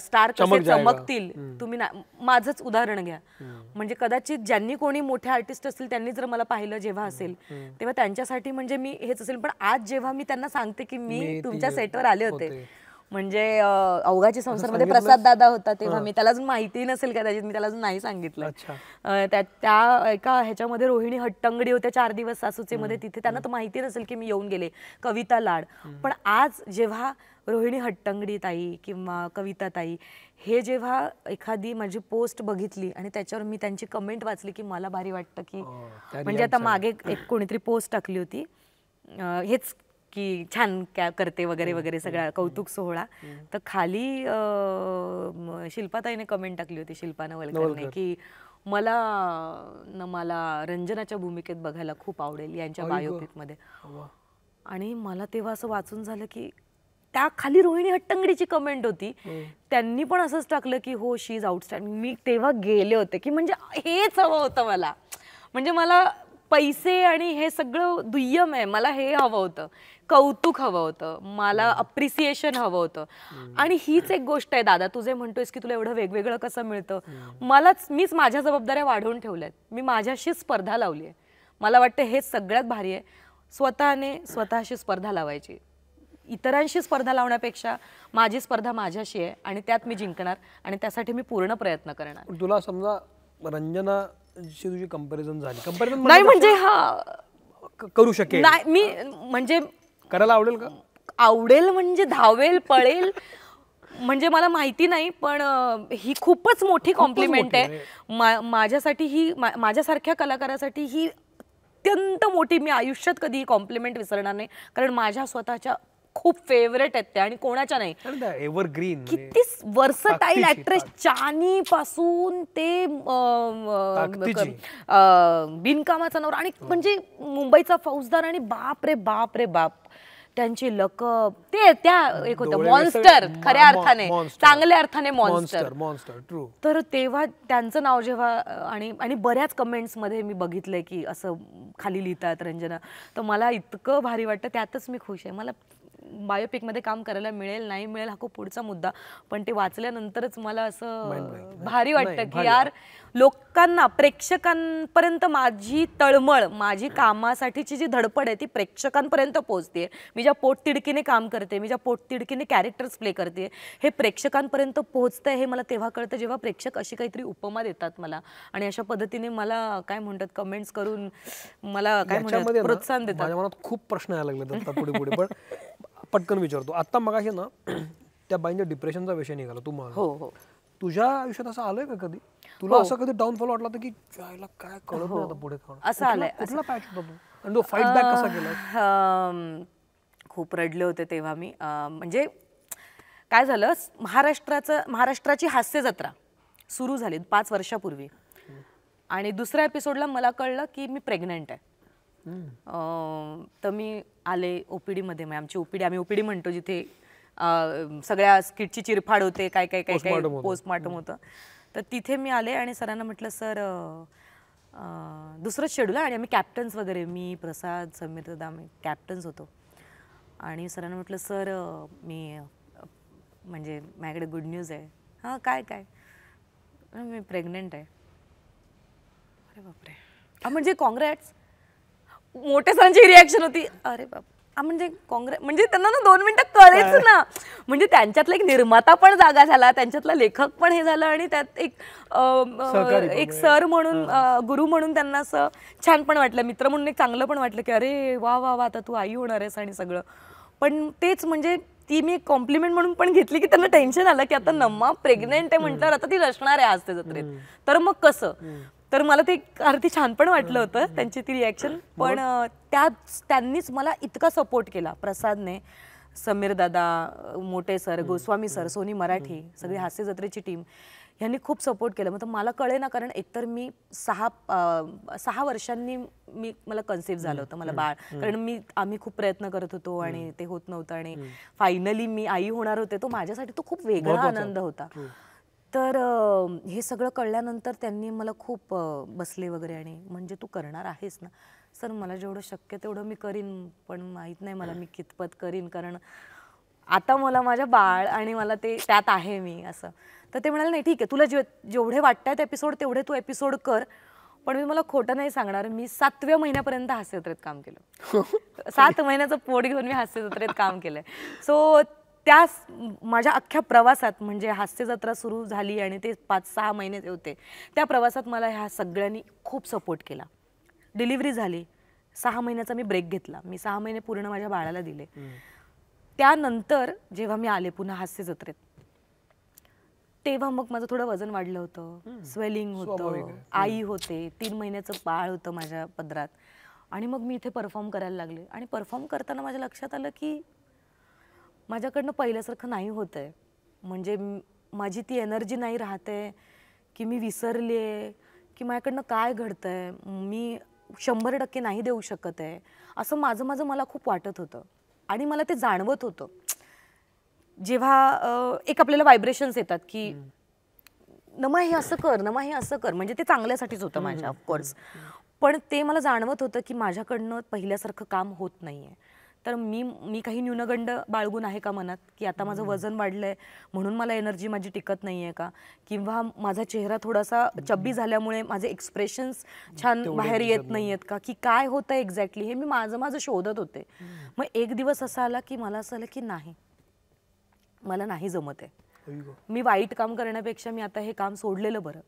स्टार कसे चमकतील तुम्ही माझंच उदाहरण घ्या म्हणजे कदाचित ज्यांनी कोणी मोठे आर्टिस्ट असतील त्यांनी जर मला पाहिलं जेव्हा असेल तेव्हा त्यांच्यासाठी म्हणजे मी हेच असेल पण आज जेव्हा मी त्यांना सांगते की मी तुमच्या सेटवर आले होते म्हणजे अवघाचे मध्ये प्रसाद दादा होता तेव्हा मी त्याला अजून माहिती नसेल का त्याच्यात मी त्याला अजून नाही सांगितलं त्या एका ह्याच्यामध्ये रोहिणी हट्टंगडी होत्या चार दिवस सासूचे मध्ये तिथे त्यांना तर माहिती नसेल की मी येऊन गेले कविता लाड पण आज जेव्हा रोहिणी हट्टंगडी ताई किंवा कविता ताई हे जेव्हा एखादी माझी पोस्ट बघितली आणि त्याच्यावर मी त्यांची कमेंट वाचली की मला भारी वाटतं की हो, म्हणजे आता मागे एक कोणीतरी पोस्ट टाकली होती हेच की छान करते वगैरे वगैरे सगळा कौतुक सोहळा तर खाली शिल्पाताईने कमेंट टाकली होती शिल्पा नवलकरने की मला न मला रंजनाच्या भूमिकेत बघायला खूप आवडेल यांच्या बायोपिक मध्ये आणि मला तेव्हा असं वाचून झालं की त्या खाली रोहिणी हट्टंगडीची कमेंट होती हो. त्यांनी पण असंच टाकलं की हो शी इज आउटस्टँड मी तेव्हा गेले होते की म्हणजे हेच हवं होतं मला म्हणजे मला पैसे आणि हे सगळं दुय्यम आहे मला हे हवं होतं कौतुक हवं होतं मला अप्रिसिएशन हवं होतं आणि हीच एक गोष्ट आहे दादा तुझे म्हणतोयस की तुला एवढं वेगवेगळं कसं मिळतं मलाच मीच माझ्या जबाबदाऱ्या वाढवून ठेवल्यात मी माझ्याशी स्पर्धा लावली आहे मला वाटतं हे सगळ्यात भारी आहे स्वतःने स्वतःशी स्पर्धा लावायची इतरांशी स्पर्धा लावण्यापेक्षा माझी स्पर्धा माझ्याशी आहे आणि त्यात मी जिंकणार आणि त्यासाठी मी पूर्ण प्रयत्न करणार तुला समजा रंजना तुझी झाली नाही म्हणजे, म्हणजे हा करू शकेल नाही मी म्हणजे करायला आवडेल का आवडेल म्हणजे धावेल पळेल म्हणजे मला माहिती नाही पण ही खूपच मोठी कॉम्प्लिमेंट आहे माझ्यासाठी ही माझ्यासारख्या कलाकारासाठी ही अत्यंत मोठी मी आयुष्यात कधी कॉम्प्लिमेंट विसरणार नाही कारण माझ्या स्वतःच्या खूप फेवरेट आहेत त्या आणि कोणाच्या नाही एव्हरग्रीन म्हणजे किती वर्सटाईल ऍक्ट्रेस चानी पासून ते बिनकामाचा नवरा आणि हो. म्हणजे मुंबईचा फौजदार आणि बाप रे बाप रे बाप त्यांची लक ते त्या एक होत मॉन्स्टर खऱ्या अर्थाने चांगल्या अर्थाने मॉन्स्टर मॉन्स्टर ट्रू तर तेव्हा त्यांचं नाव जेव्हा आणि आणि बऱ्याच कमेंट्स मध्ये मी बघितलंय की असं खाली लिहितात रंजना तर मला इतकं भारी वाटतं त्यातच मी खुश आहे मला मध्ये काम करायला मिळेल नाही मिळेल हा खूप पुढचा मुद्दा पण ते वाचल्यानंतरच मला असं भारी वाटतं की यार लोकांना प्रेक्षकांपर्यंत माझी तळमळ माझी कामासाठीची जी धडपड आहे ती प्रेक्षकांपर्यंत पोहोचते मी ज्या पोटतिडकीने काम करते मी ज्या पोटतिडकीने कॅरेक्टर्स प्ले करते हे प्रेक्षकांपर्यंत पोहोचतंय हे मला तेव्हा कळतं जेव्हा प्रेक्षक अशी काहीतरी उपमा देतात मला आणि अशा पद्धतीने मला काय म्हणतात कमेंट्स करून मला काय म्हणतात प्रोत्साहन देतात खूप प्रश्न यायला लागले पुढे पुढे पण पटकन विचारतो आता मग ना त्या बाईंच्या डिप्रेशनचा विषय निघाला तू मला हो हो तुझ्या आयुष्यात असं आलंय का कधी तुला हो. असं कधी डाऊनफॉल वाटलं की जायला काय कळत नाही हो. पुढे असं आलंय कुठला पॅच आणि तो फाईट बॅक कसा केला खूप रडले होते तेव्हा मी म्हणजे काय झालं महाराष्ट्राचं महाराष्ट्राची हास्य जत्रा सुरू झाली पाच वर्षापूर्वी आणि दुसऱ्या एपिसोडला मला कळलं की मी प्रेग्नंट आहे तर मी आले ओपीडीमध्ये म्हणजे आमची ओपीडी आम्ही ओपीडी म्हणतो जिथे सगळ्या स्किटची चिरफाड होते काय काय काय काय पोस्टमार्टम होतं तर तिथे मी आले आणि सरांना म्हटलं सर दुसरं शेड्यूल आणि आम्ही कॅप्टन्स वगैरे मी प्रसाद समीर दादा आम्ही कॅप्टन्स होतो आणि सरांना म्हटलं सर मी म्हणजे माझ्याकडे गुड न्यूज आहे हां काय काय मी प्रेग्नेंट आहे अरे बापरे म्हणजे कॉंग्रॅट्स मोठ्या सरांची रिॲक्शन होती अरे बाप म्हणजे काँग्रेस म्हणजे त्यांना ना दोन मिनिटं कळेच ना म्हणजे त्यांच्यातला एक निर्माता पण जागा झाला त्यांच्यातला लेखक पण हे झालं आणि त्यात एक एक सर म्हणून गुरु म्हणून त्यांना असं छान पण वाटलं मित्र म्हणून एक चांगलं पण वाटलं की अरे वा वा वा आता तू आई होणार आहेस आणि सगळं पण तेच म्हणजे ती मी एक कॉम्प्लिमेंट म्हणून पण घेतली की त्यांना टेन्शन आलं की आता नम्मा प्रेग्नेंट आहे म्हटल्यावर आता ती रचणार आहे आज ते जत्रेत तर मग कसं तर मला ते आरती छान पण वाटलं होतं त्यांची ती रिॲक्शन पण त्याच त्यांनीच मला इतका सपोर्ट केला प्रसादने समीर दादा मोठे sir Goswami sir Sony Marathi सगळी हास्य जत्रेची टीम ह्यांनी खूप सपोर्ट केला मग मला कळे ना कारण एकतर मी सहा सहा वर्षांनी मी मला कन्सिव्ह झालं होतं मला बाळ कारण मी आम्ही खूप प्रयत्न करत होतो आणि ते होत नव्हतं आणि फायनली मी आई होणार होते तो माझ्यासाठी तो खूप वेगळा आनंद होता तर हे सगळं कळल्यानंतर त्यांनी मला खूप बसले वगैरे आणि म्हणजे तू करणार आहेस ना सर मला जेवढं शक्य तेवढं मी करीन पण माहीत नाही मला मी कितपत करीन कारण आता मला माझ्या बाळ आणि मला ते त्यात आहे मी असं तर ते म्हणाले नाही ठीक आहे तुला जे जेवढे वाटतात एपिसोड तेवढे तू एपिसोड कर पण मी मला खोटं नाही सांगणार मी सातव्या महिन्यापर्यंत हास्यजत्रेत काम केलं सात महिन्याचं पोट घेऊन मी हास्यजत्रेत काम केलंय सो त्या माझ्या अख्ख्या प्रवासात म्हणजे हास्य जत्रा सुरू झाली आणि ते पाच सहा महिने होते त्या प्रवासात मला ह्या सगळ्यांनी खूप सपोर्ट केला डिलिव्हरी झाली सहा महिन्याचा मी ब्रेक घेतला मी सहा महिने पूर्ण माझ्या बाळाला दिले त्यानंतर जेव्हा मी आले पुन्हा हास्य जत्रेत तेव्हा मग माझं थोडं वजन वाढलं होतं स्वेलिंग होतं आई होते तीन महिन्याचं बाळ होतं माझ्या पदरात आणि मग मी इथे परफॉर्म करायला लागले आणि परफॉर्म करताना माझ्या लक्षात आलं की माझ्याकडनं पहिल्यासारखं नाही होत आहे म्हणजे माझी ती एनर्जी नाही राहते की मी विसरली आहे की माझ्याकडनं काय घडतं आहे मी शंभर टक्के नाही देऊ शकत आहे असं माझं माझं मला खूप वाटत होतं आणि मला ते जाणवत होतं जेव्हा एक आपल्याला व्हायब्रेशन्स येतात की नमा हे असं कर नमा हे असं कर म्हणजे ते चांगल्यासाठीच होतं माझ्या ऑफकोर्स पण ते मला जाणवत होतं की माझ्याकडनं पहिल्यासारखं काम होत नाही आहे तर मी मी काही न्यूनगंड बाळगून आहे का मनात की आता माझं वजन वाढलंय म्हणून मला एनर्जी माझी टिकत नाही आहे का किंवा माझा चेहरा थोडासा चब्बी झाल्यामुळे माझे एक्सप्रेशन्स छान बाहेर येत नाही आहेत का की काय होतं एक्झॅक्टली हे मी माझं माझं शोधत होते मग एक दिवस असा आला की मला असं आलं की नाही मला नाही जमत आहे मी वाईट काम करण्यापेक्षा मी आता हे काम सोडलेलं बरं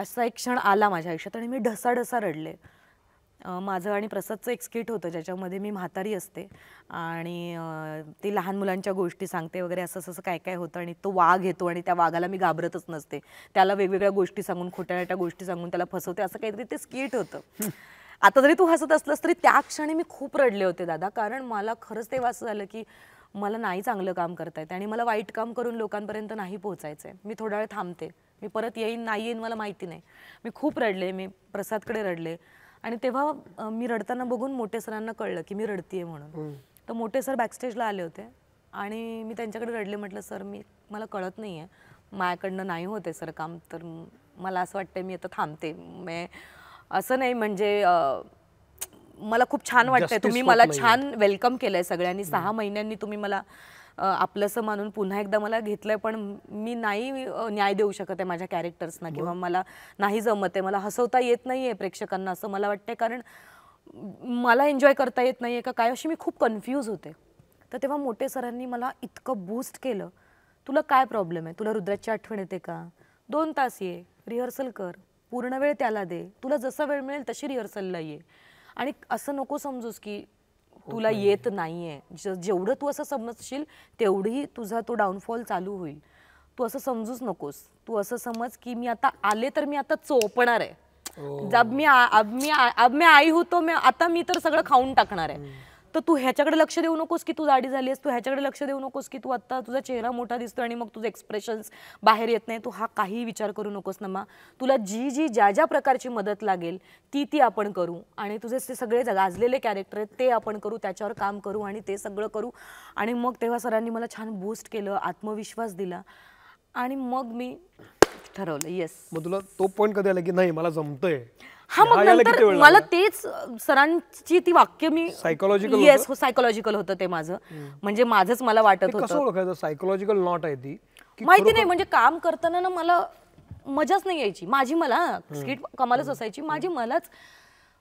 असा एक क्षण आला माझ्या आयुष्यात आणि मी ढसाढसा रडले माझं आणि प्रसादचं एक स्किट होतं ज्याच्यामध्ये मी म्हातारी असते आणि ती लहान मुलांच्या गोष्टी सांगते वगैरे असं असं काय काय होतं आणि तो वाघ येतो आणि त्या वाघाला मी घाबरतच नसते त्याला वेगवेगळ्या गोष्टी सांगून खोट्या गोष्टी सांगून त्याला फसवते असं काहीतरी ते स्किट होतं आता जरी तू हसत असलंस तरी त्या क्षणी मी खूप रडले होते दादा कारण मला खरंच तेव्हा असं झालं की मला नाही चांगलं काम करता येते आणि मला वाईट काम करून लोकांपर्यंत नाही पोहोचायचं आहे मी थोडा वेळ थांबते मी परत येईन नाही येईन मला माहिती नाही मी खूप रडले मी प्रसादकडे रडले आणि तेव्हा मी रडताना बघून मोठे सरांना कळलं की मी रडतीये म्हणून तर मोठे सर बॅकस्टेजला आले होते आणि मी त्यांच्याकडे रडले म्हटलं सर मी मला कळत नाही आहे माझ्याकडनं नाही होते सर काम तर मला असं वाटतं मी आता थांबते मी असं नाही म्हणजे मला खूप छान वाटतंय तुम्ही मला छान वेलकम केलंय सगळ्यांनी सहा महिन्यांनी तुम्ही मला आपलंसं मानून पुन्हा एकदा मला घेतलंय पण मी नाही न्याय देऊ शकत आहे माझ्या कॅरेक्टर्सना किंवा मला नाही जमत आहे मला हसवता येत नाही आहे प्रेक्षकांना असं मला वाटतंय कारण मला एन्जॉय करता येत नाही आहे का काय अशी मी खूप कन्फ्यूज होते तर तेव्हा मोठे सरांनी मला इतकं बूस्ट केलं तुला काय प्रॉब्लेम आहे तुला रुद्राची आठवण येते का दोन तास ये रिहर्सल कर पूर्ण वेळ त्याला दे तुला जसा वेळ मिळेल तशी रिहर्सलला ये आणि असं नको समजूस की तुला येत नाहीये जेवढं तू असं समजशील तेवढी तुझा तो डाऊनफॉल चालू होईल तू असं समजूच नकोस तू असं समज की मी आता आले तर मी आता चोपणार आहे जब मी मी मी आई होतो मी आता मी तर सगळं खाऊन टाकणार आहे तर तू ह्याच्याकडे लक्ष देऊ नकोस की तू जाडी झाली तू ह्याच्याकडे लक्ष देऊ नकोस की तू आत्ता तुझा चेहरा मोठा दिसतो आणि मग तुझे एक्सप्रेशन्स बाहेर येत नाही तू हा काही विचार करू नकोस ना मा तुला जी जी ज्या ज्या प्रकारची मदत लागेल ती ती आपण करू आणि तुझे ते सगळे गाजलेले कॅरेक्टर आहेत ते आपण करू त्याच्यावर काम करू आणि ते सगळं करू आणि मग तेव्हा सरांनी मला छान बूस्ट केलं आत्मविश्वास दिला आणि मग मी ठरवलं येस मग तुला तो पॉईंट कधी आला की नाही मला जमतंय हा मग नंतर मला तेच सरांची ती वाक्य मी सायकोलॉजिकल येस हो सायकोलॉजिकल होतं ते माझं म्हणजे माझंच मला वाटत होतं सायकोलॉजिकल नॉट आहे ती माहिती नाही म्हणजे काम करताना ना मला मजाच नाही यायची माझी मला स्किट कमालच असायची माझी मलाच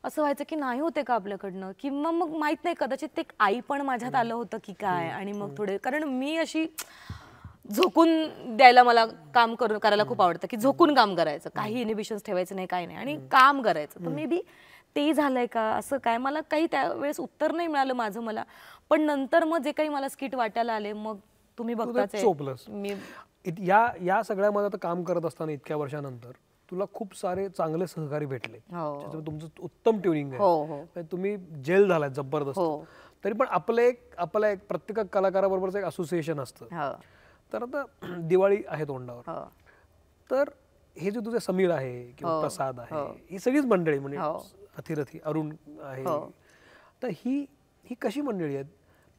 असं व्हायचं की नाही होते का आपल्याकडनं किंवा मग माहित नाही कदाचित ते आई पण माझ्यात आलं होतं की काय आणि मग थोडे कारण मी अशी झोकून द्यायला मला काम करायला खूप आवडतं की झोकून काम करायचं काही इनिबिशन ठेवायचं नाही काही नाही आणि काम करायचं मे बी ते झालंय का असं काय मला काही त्यावेळेस उत्तर नाही मिळालं माझं मला पण नंतर मग जे काही मला स्किट वाटायला आले मग तुम्ही बघताच मी या या सगळ्या काम करत असताना इतक्या वर्षानंतर तुला खूप सारे चांगले सहकारी भेटले हो. तुमचं उत्तम ट्युनिंग आहे हो, हो. म्हणजे तुम्ही जेल झालाय जबरदस्त तरी पण आपलं एक आपलं एक प्रत्येक कलाकाराबरोबरच एक असोसिएशन असतं तर आता दिवाळी आहे तोंडावर हो. तर हे जे तुझे समीर आहे किंवा हो. प्रसाद आहे हो. ही सगळीच मंडळी म्हणजे रथी अरुण आहे तर ही ही कशी मंडळी आहेत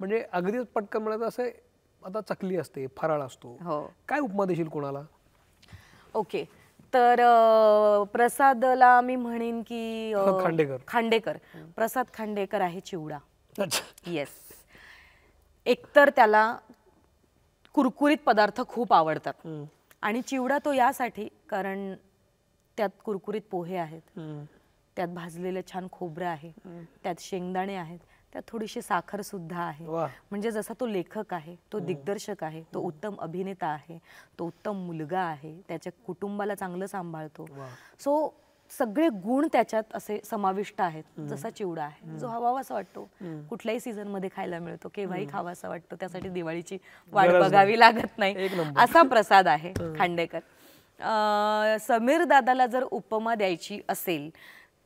म्हणजे अगदीच पटकन म्हणायचं असं आता चकली असते फराळ असतो काय उपमा देशील कोणाला ओके तर प्रसादला मी म्हणेन की खांडेकर खांडेकर प्रसाद खांडेकर आहे चिवडा येस एकतर त्याला कुरकुरीत पदार्थ खूप आवडतात आणि चिवडा तो यासाठी कारण त्यात कुरकुरीत पोहे आहेत त्यात भाजलेले छान खोबरं आहे त्यात शेंगदाणे आहेत त्यात थोडीशी साखर सुद्धा आहे म्हणजे जसा तो लेखक आहे तो दिग्दर्शक आहे तो उत्तम अभिनेता आहे तो उत्तम मुलगा आहे त्याच्या कुटुंबाला चांगलं सांभाळतो सो सगळे गुण त्याच्यात असे समाविष्ट आहेत जसा चिवडा आहे जो असा वाटतो कुठल्याही सीझन मध्ये खायला मिळतो केव्हाही खावासा वाटतो त्यासाठी दिवाळीची वाट बघावी लागत नाही असा प्रसाद आहे खांडेकर समीर दादाला जर उपमा द्यायची असेल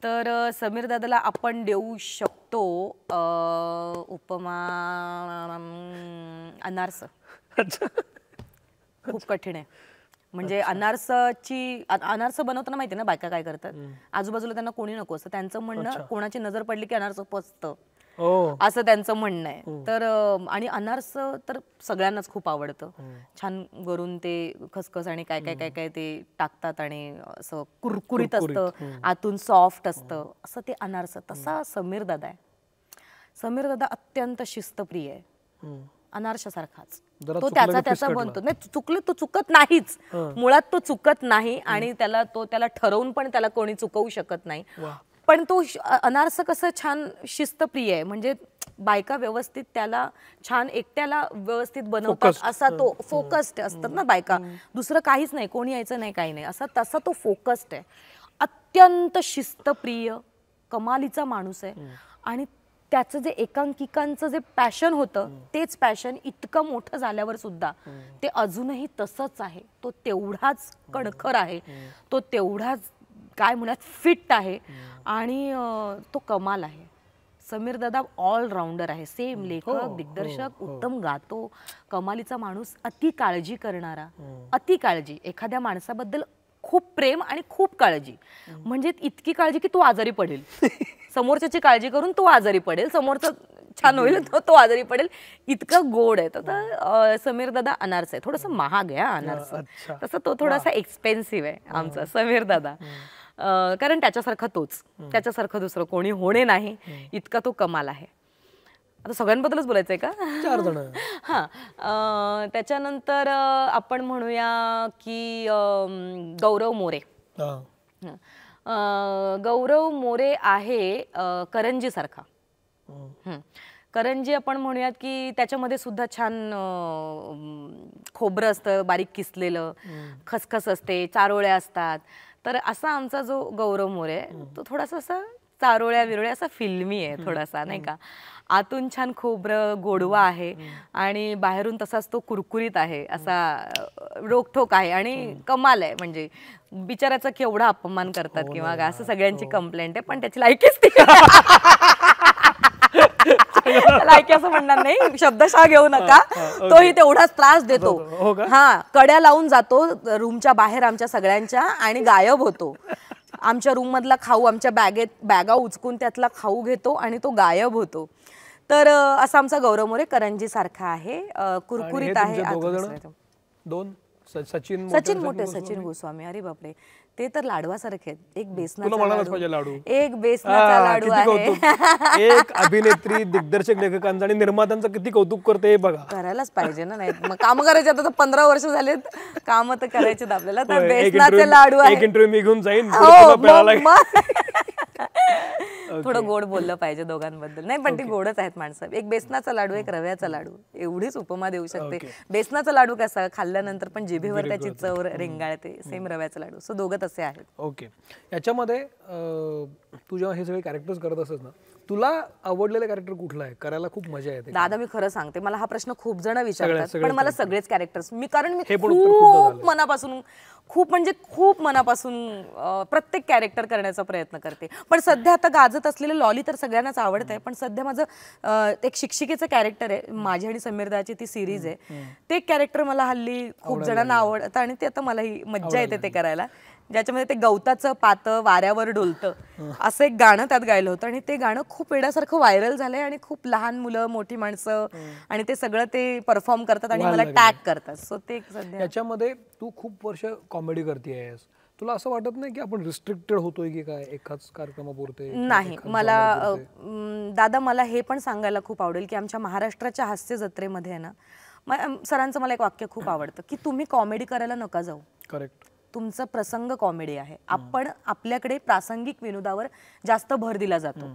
तर समीर दादाला आपण देऊ शकतो उपमा अनारस खूप कठीण आहे म्हणजे अनारसची अनारस बनवताना माहिती ना बायका काय करतात आजूबाजूला त्यांना कोणी नको असतं त्यांचं म्हणणं कोणाची नजर पडली की अनारस पचतं असं त्यांचं म्हणणं आहे हो. तर आणि अनारस तर सगळ्यांनाच खूप आवडतं हो. छान वरून ते खसखस आणि काय काय काय काय ते टाकतात आणि असं कुरकुरीत असतं आतून सॉफ्ट असतं हो. असं ते अनारस तसा समीर दादा आहे समीर दादा अत्यंत शिस्तप्रिय आहे अनारशासारखाच तो त्याचा त्याचा बनतो नाही चुकलं तो चुकत नाहीच मुळात तो चुकत नाही आणि त्याला तो त्याला ठरवून पण त्याला कोणी चुकवू शकत नाही पण तो अनारस कसं छान शिस्तप्रिय आहे म्हणजे बायका व्यवस्थित त्याला छान एकट्याला व्यवस्थित बनवतात असा तो फोकस्ड असतात ना बायका दुसरं काहीच नाही कोणी यायचं नाही काही नाही असा तसा तो फोकस्ड आहे अत्यंत शिस्तप्रिय कमालीचा माणूस आहे आणि त्याचं जे एकांकिकांचं जे पॅशन होतं तेच पॅशन इतकं मोठं झाल्यावर सुद्धा ते अजूनही तसंच आहे तो तेवढाच कणखर आहे तो तेवढाच काय म्हणत फिट आहे आणि तो कमाल आहे समीर दादा ऑलराऊंडर आहे सेम लेखक हो, दिग्दर्शक हो, हो. उत्तम गातो कमालीचा माणूस अति काळजी करणारा अति काळजी एखाद्या माणसाबद्दल खूप प्रेम आणि खूप काळजी म्हणजे इतकी काळजी की तो आजारी पडेल समोरच्याची काळजी करून तो आजारी पडेल समोरचा छान होईल तो तो आजारी पडेल इतकं गोड आहे तर समीर दादा अनारस आहे थोडंसं महाग आहे अनारस तसं तो थोडासा एक्सपेन्सिव्ह आहे आमचा समीर दादा कारण त्याच्यासारखा तोच त्याच्यासारखं दुसरं कोणी होणे नाही इतका तो कमाल आहे आता सगळ्यांबद्दलच बोलायचं आहे का चार जण हां त्याच्यानंतर आपण म्हणूया की गौरव मोरे गौरव मोरे आहे करंजी सारखा हो. करंजी आपण म्हणूयात की त्याच्यामध्ये सुद्धा छान खोबरं असतं बारीक किसलेलं खसखस असते चारोळ्या असतात तर असा आमचा जो गौरव मोरे तो थोडासा असा चारोळ्या विरोळ्या असा फिल्मी आहे थोडासा नाही का आतून छान खोबर गोडवा आहे आणि बाहेरून तसाच तो कुरकुरीत आहे असा रोखोक आहे आणि कमाल आहे म्हणजे बिचाराचा केवढा अपमान करतात हो किंवा काय असं सगळ्यांची कंप्लेंट हो. आहे पण त्याची लायकीच ती लायकी असं म्हणणार नाही शब्दशा घेऊ नका तोही तेवढाच त्रास हो, देतो हा कड्या लावून जातो रूमच्या बाहेर आमच्या सगळ्यांच्या आणि गायब होतो आमच्या रूम मधला खाऊ आमच्या बॅगेत बॅगा उचकून त्यातला खाऊ घेतो आणि तो गायब होतो तर असा आमचा गौरव मोरे करंजी सारखा आहे कुरकुरीत आहे दोन सचिन सचिन मोठे सचिन गोस्वामी अरे बापरे ते तर लाडवासारखे आहेत एक बेसना लाडू एक बेसनाचा लाडू आहे एक अभिनेत्री दिग्दर्शक लेखकांचा आणि निर्मात्यांचं किती कौतुक करते बघा करायलाच पाहिजे ना नाही मग काम करायचे आता पंधरा वर्ष झालेत काम तर करायचे आपल्याला तर बेसनाचे लाडू एक इंटरव्ह्यू मी घेऊन जाईन हो, थोडं गोड बोललं पाहिजे दोघांबद्दल नाही पण ती गोडच आहेत माणसं एक बेसनाचा लाडू एक रव्याचा लाडू एवढीच उपमा देऊ शकते बेसनाचा लाडू कसा खाल्ल्यानंतर पण जिभेवर त्याची चव रेंगाळते सेम रव्याचा लाडू सो दोघं कसे आहेत ओके याच्यामध्ये तू जेव्हा हे सगळे कॅरेक्टर्स करत असत ना तुला आवडलेलं कॅरेक्टर कुठलं आहे करायला खूप मजा येते दादा मी खरं सांगते मला हा प्रश्न खूप जण विचारतात पण मला सगळेच कॅरेक्टर्स मी कारण मी खूप मनापासून खूप म्हणजे खूप मनापासून प्रत्येक कॅरेक्टर करण्याचा प्रयत्न करते पण सध्या आता गाजत असलेलं लॉली तर सगळ्यांनाच आवडत आहे पण सध्या माझं एक शिक्षिकेचं कॅरेक्टर आहे माझी आणि समीरदाची ती सिरीज आहे ते कॅरेक्टर मला हल्ली खूप जणांना आवडतं आणि ते आता मलाही मज्जा येते ते करायला ज्याच्यामध्ये ते गवताचं पात वाऱ्यावर डोलत असं एक गाणं त्यात गायलं होतं आणि ते गाणं खूप वेड्यासारखं व्हायरल झालंय आणि खूप लहान मुलं मोठी माणसं आणि ते सगळं ते परफॉर्म करतात आणि मला टॅग करतात सो ते सध्या तू खूप वर्ष कॉमेडी करते आहेस तुला असं वाटत नाही की आपण रिस्ट्रिक्टेड होतोय की काय एकाच कार्यक्रमापुरते नाही मला दादा मला हे पण सांगायला खूप आवडेल की आमच्या महाराष्ट्राच्या हास्य जत्रेमध्ये ना सरांचं मला एक वाक्य खूप आवडतं की तुम्ही कॉमेडी करायला नका जाऊ करेक्ट तुमचं प्रसंग कॉमेडी आहे आपण आपल्याकडे प्रासंगिक विनोदावर जास्त भर दिला जातो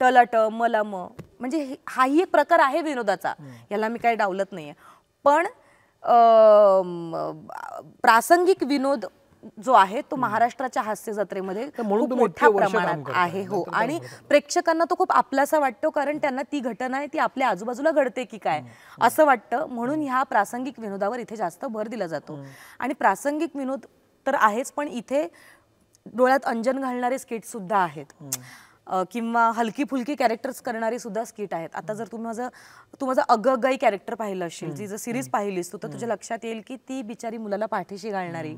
टलट मला म्हणजे हाही एक प्रकार आहे विनोदाचा याला मी काही डावलत नाहीये पण प्रासंगिक विनोद जो आहे तो महाराष्ट्राच्या हास्य जत्रेमध्ये खूप मोठ्या प्रमाणात आहे हो आणि प्रेक्षकांना तो खूप आपलासा वाटतो कारण त्यांना ती घटना आहे ती आपल्या आजूबाजूला घडते की काय असं वाटतं म्हणून ह्या प्रासंगिक विनोदावर इथे जास्त भर दिला जातो आणि प्रासंगिक विनोद तर आहेच पण इथे डोळ्यात अंजन घालणारे स्किट सुद्धा आहेत किंवा हलकी फुलकी कॅरेक्टर्स करणारी सुद्धा स्किट आहेत आता जर तू माझं तू माझं गई कॅरेक्टर पाहिलं असेल जी जर सिरीज पाहिलीस तू तर तुझ्या लक्षात येईल की ती बिचारी मुलाला पाठीशी घालणारी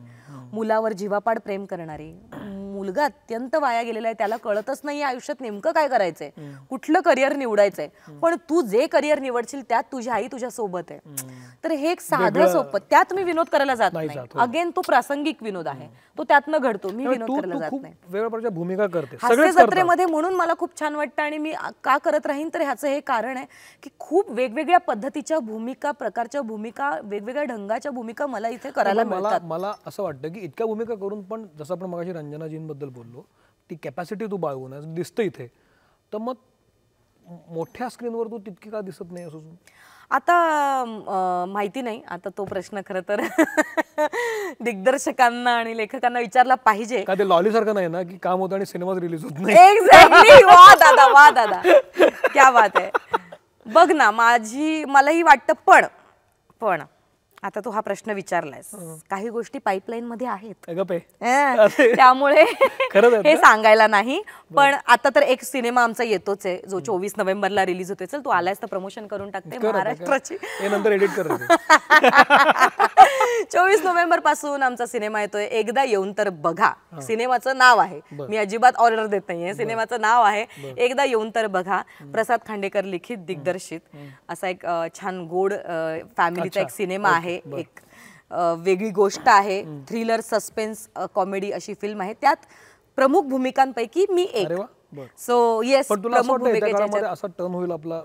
मुलावर जीवापाड प्रेम करणारी मुलगा अत्यंत वाया गेलेला आहे त्याला कळतच नाही आयुष्यात नेमकं काय करायचंय कुठलं करिअर निवडायचंय पण तू जे करिअर निवडशील त्यात तुझी आई तुझ्या सोबत आहे तर हे एक साधं सोपं त्यात मी विनोद करायला जात नाही अगेन हो. तो प्रासंगिक विनोद आहे तो त्यातनं घडतो मी विनोद करायला जात नाही वेगळ्या भूमिका करते हास्य जत्रेमध्ये म्हणून मला खूप छान वाटतं आणि मी का करत राहीन तर ह्याचं हे कारण आहे की खूप वेगवेगळ्या पद्धतीच्या भूमिका प्रकारच्या भूमिका वेगवेगळ्या ढंगाच्या भूमिका मला इथे करायला मिळतात मला असं वाटतं की इतक्या भूमिका करून पण जसं आपण मगाशी रंजनाजींबद्दल कॅपॅसिटीबद्दल बोललो ती कॅपॅसिटी तू बाळगू नये दिसतं इथे तर मग मोठ्या स्क्रीनवर तू तितकी का दिसत नाही असं आता माहिती नाही आता तो प्रश्न खरं तर दिग्दर्शकांना आणि लेखकांना विचारला पाहिजे का ते लॉली सारखं नाही ना की काम होत आणि सिनेमाच रिलीज होत नाही एक्झॅक्टली वा दादा वा दादा क्या बात आहे बघ ना माझी मलाही वाटतं पण पण आता तू हा प्रश्न विचारलायस हो. काही गोष्टी पाईपलाईन मध्ये आहेत त्यामुळे हे सांगायला नाही पण आता तर एक सिनेमा आमचा येतोच आहे जो चोवीस नोव्हेंबरला रिलीज होते चल तू आलायस तर प्रमोशन करून टाकते महाराष्ट्राची चोवीस नोव्हेंबर पासून आमचा सिनेमा येतोय एकदा येऊन तर बघा सिनेमाचं नाव आहे मी अजिबात ऑर्डर देत नाहीये सिनेमाचं नाव आहे एकदा येऊन तर बघा प्रसाद खांडेकर लिखित दिग्दर्शित असा एक छान गोड फॅमिलीचा एक सिनेमा आहे एक वेगळी गोष्ट आहे थ्रिलर सस्पेन्स कॉमेडी अशी फिल्म आहे त्यात प्रमुख भूमिकांपैकी मी एक सो येस प्रमुख भूमिकेच्या असा टर्न होईल आपला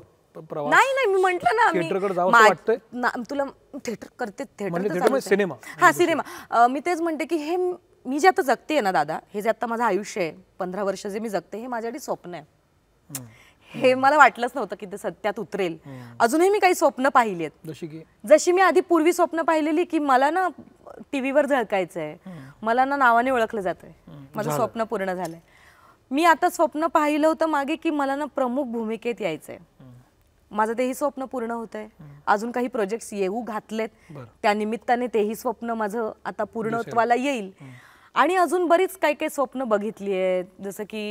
नाही नाही मी म्हंटल ना मी तुला थिएटर करते थिएटर म्हणजे सिनेमा हा सिनेमा मी तेच म्हणते की हे मी जे आता जगते ना दादा हे जे आता माझं आयुष्य आहे पंधरा वर्ष जे मी जगते हे माझ्यासाठी स्वप्न आहे हे मला वाटलंच नव्हतं की ते सत्यात उतरेल अजूनही मी काही स्वप्न पाहिली आहेत जशी की जशी मी आधी पूर्वी स्वप्न पाहिलेली की मला ना टी व्हीवर झळकायचंय मला ना नावाने ओळखलं जातंय माझं स्वप्न पूर्ण झालंय मी आता स्वप्न पाहिलं होतं मागे की मला ना प्रमुख भूमिकेत यायचंय माझं तेही स्वप्न पूर्ण होत आहे अजून काही प्रोजेक्ट्स येऊ घातलेत त्या निमित्ताने तेही स्वप्न माझं आता पूर्णत्वाला येईल आणि अजून बरीच काही काही स्वप्न बघितली आहेत जसं की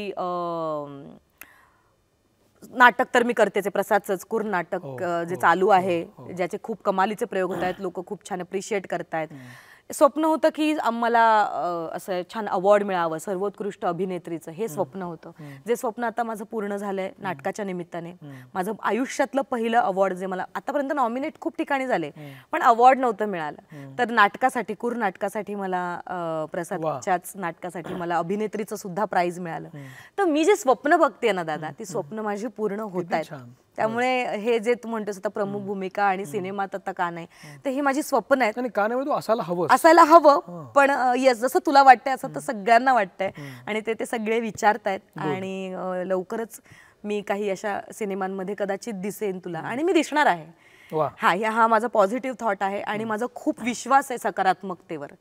नाटक तर मी करतेच प्रसाद सचकूर नाटक हो, जे हो, चालू हो, आहे ज्याचे खूप कमालीचे प्रयोग होत आहेत लोक खूप छान अप्रिशिएट करतायत स्वप्न होतं की मला असं छान अवॉर्ड मिळावं सर्वोत्कृष्ट अभिनेत्रीचं हे स्वप्न होतं जे स्वप्न आता माझं पूर्ण झालंय नाटकाच्या निमित्ताने माझं आयुष्यातलं पहिलं अवॉर्ड जे मला आतापर्यंत नॉमिनेट खूप ठिकाणी झाले पण अवॉर्ड नव्हतं मिळालं तर नाटकासाठी कुर नाटकासाठी मला प्रसादच्याच नाटकासाठी मला अभिनेत्रीचं सुद्धा प्राईज मिळालं तर मी जे स्वप्न बघते ना दादा ती स्वप्न माझी पूर्ण होत त्यामुळे हे जे तू म्हणतोस आता प्रमुख भूमिका आणि सिनेमात आता का नाही तर ही माझी स्वप्न आहेत आणि का नाही असायला हवं असायला हवं पण यस जसं तुला वाटतंय असं तर सगळ्यांना वाटतंय आणि ते ते सगळे विचारतायत आणि लवकरच मी काही अशा सिनेमांमध्ये कदाचित दिसेन तुला आणि मी दिसणार आहे हा हा माझा पॉझिटिव्ह थॉट आहे आणि माझा खूप विश्वास आहे सकारात्मकतेवर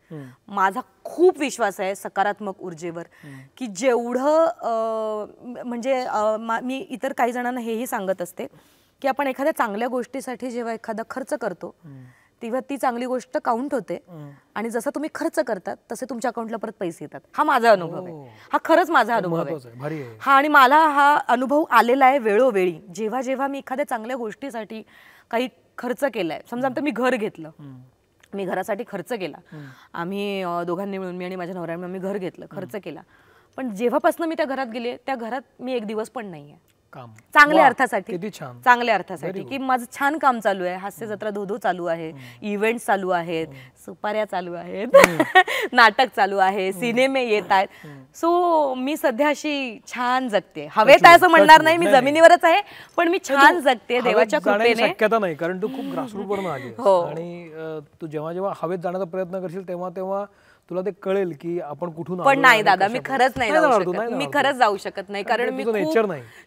माझा खूप विश्वास आहे सकारात्मक ऊर्जेवर की जेवढं म्हणजे मी इतर काही जणांना हेही सांगत असते की आपण एखाद्या चांगल्या गोष्टीसाठी जेव्हा एखादा खर्च करतो तेव्हा ती चांगली गोष्ट काउंट होते आणि जसं तुम्ही खर्च करतात तसे तुमच्या अकाउंटला परत पैसे येतात हा माझा अनुभव आहे हा खरंच माझा अनुभव आहे हा आणि मला हा अनुभव आलेला आहे वेळोवेळी जेव्हा जेव्हा मी एखाद्या चांगल्या गोष्टीसाठी काही खर्च केलाय समजा आमचं मी घर घेतलं मी घरासाठी खर्च केला आम्ही दोघांनी मिळून मी आणि माझ्या नवऱ्याने आम्ही घर घेतलं खर्च केला पण जेव्हापासून मी त्या घरात गेले त्या घरात मी एक दिवस पण नाही चांगल्या अर्थासाठी चांगल्या अर्थासाठी की माझं छान काम चालू आहे हास्य जत्रा धोधो चालू आहे इव्हेंट चालू आहेत हो. सुपाऱ्या चालू आहेत नाटक चालू आहे सिनेमे येत आहेत सो मी सध्या अशी छान जगते हवेत आहे असं म्हणणार नाही मी जमिनीवरच आहे पण मी छान जगते देवाच्या कृपेने नाही कारण तू खूप ग्रासरूट आली हो. आणि तू जेव्हा जेव्हा हवेत जाण्याचा प्रयत्न करशील तेव्हा तेव्हा तुला ते कळेल की आपण कुठून पण नाही दादा मी खरंच नाही जाऊ शकत मी खरंच जाऊ शकत नाही कारण मी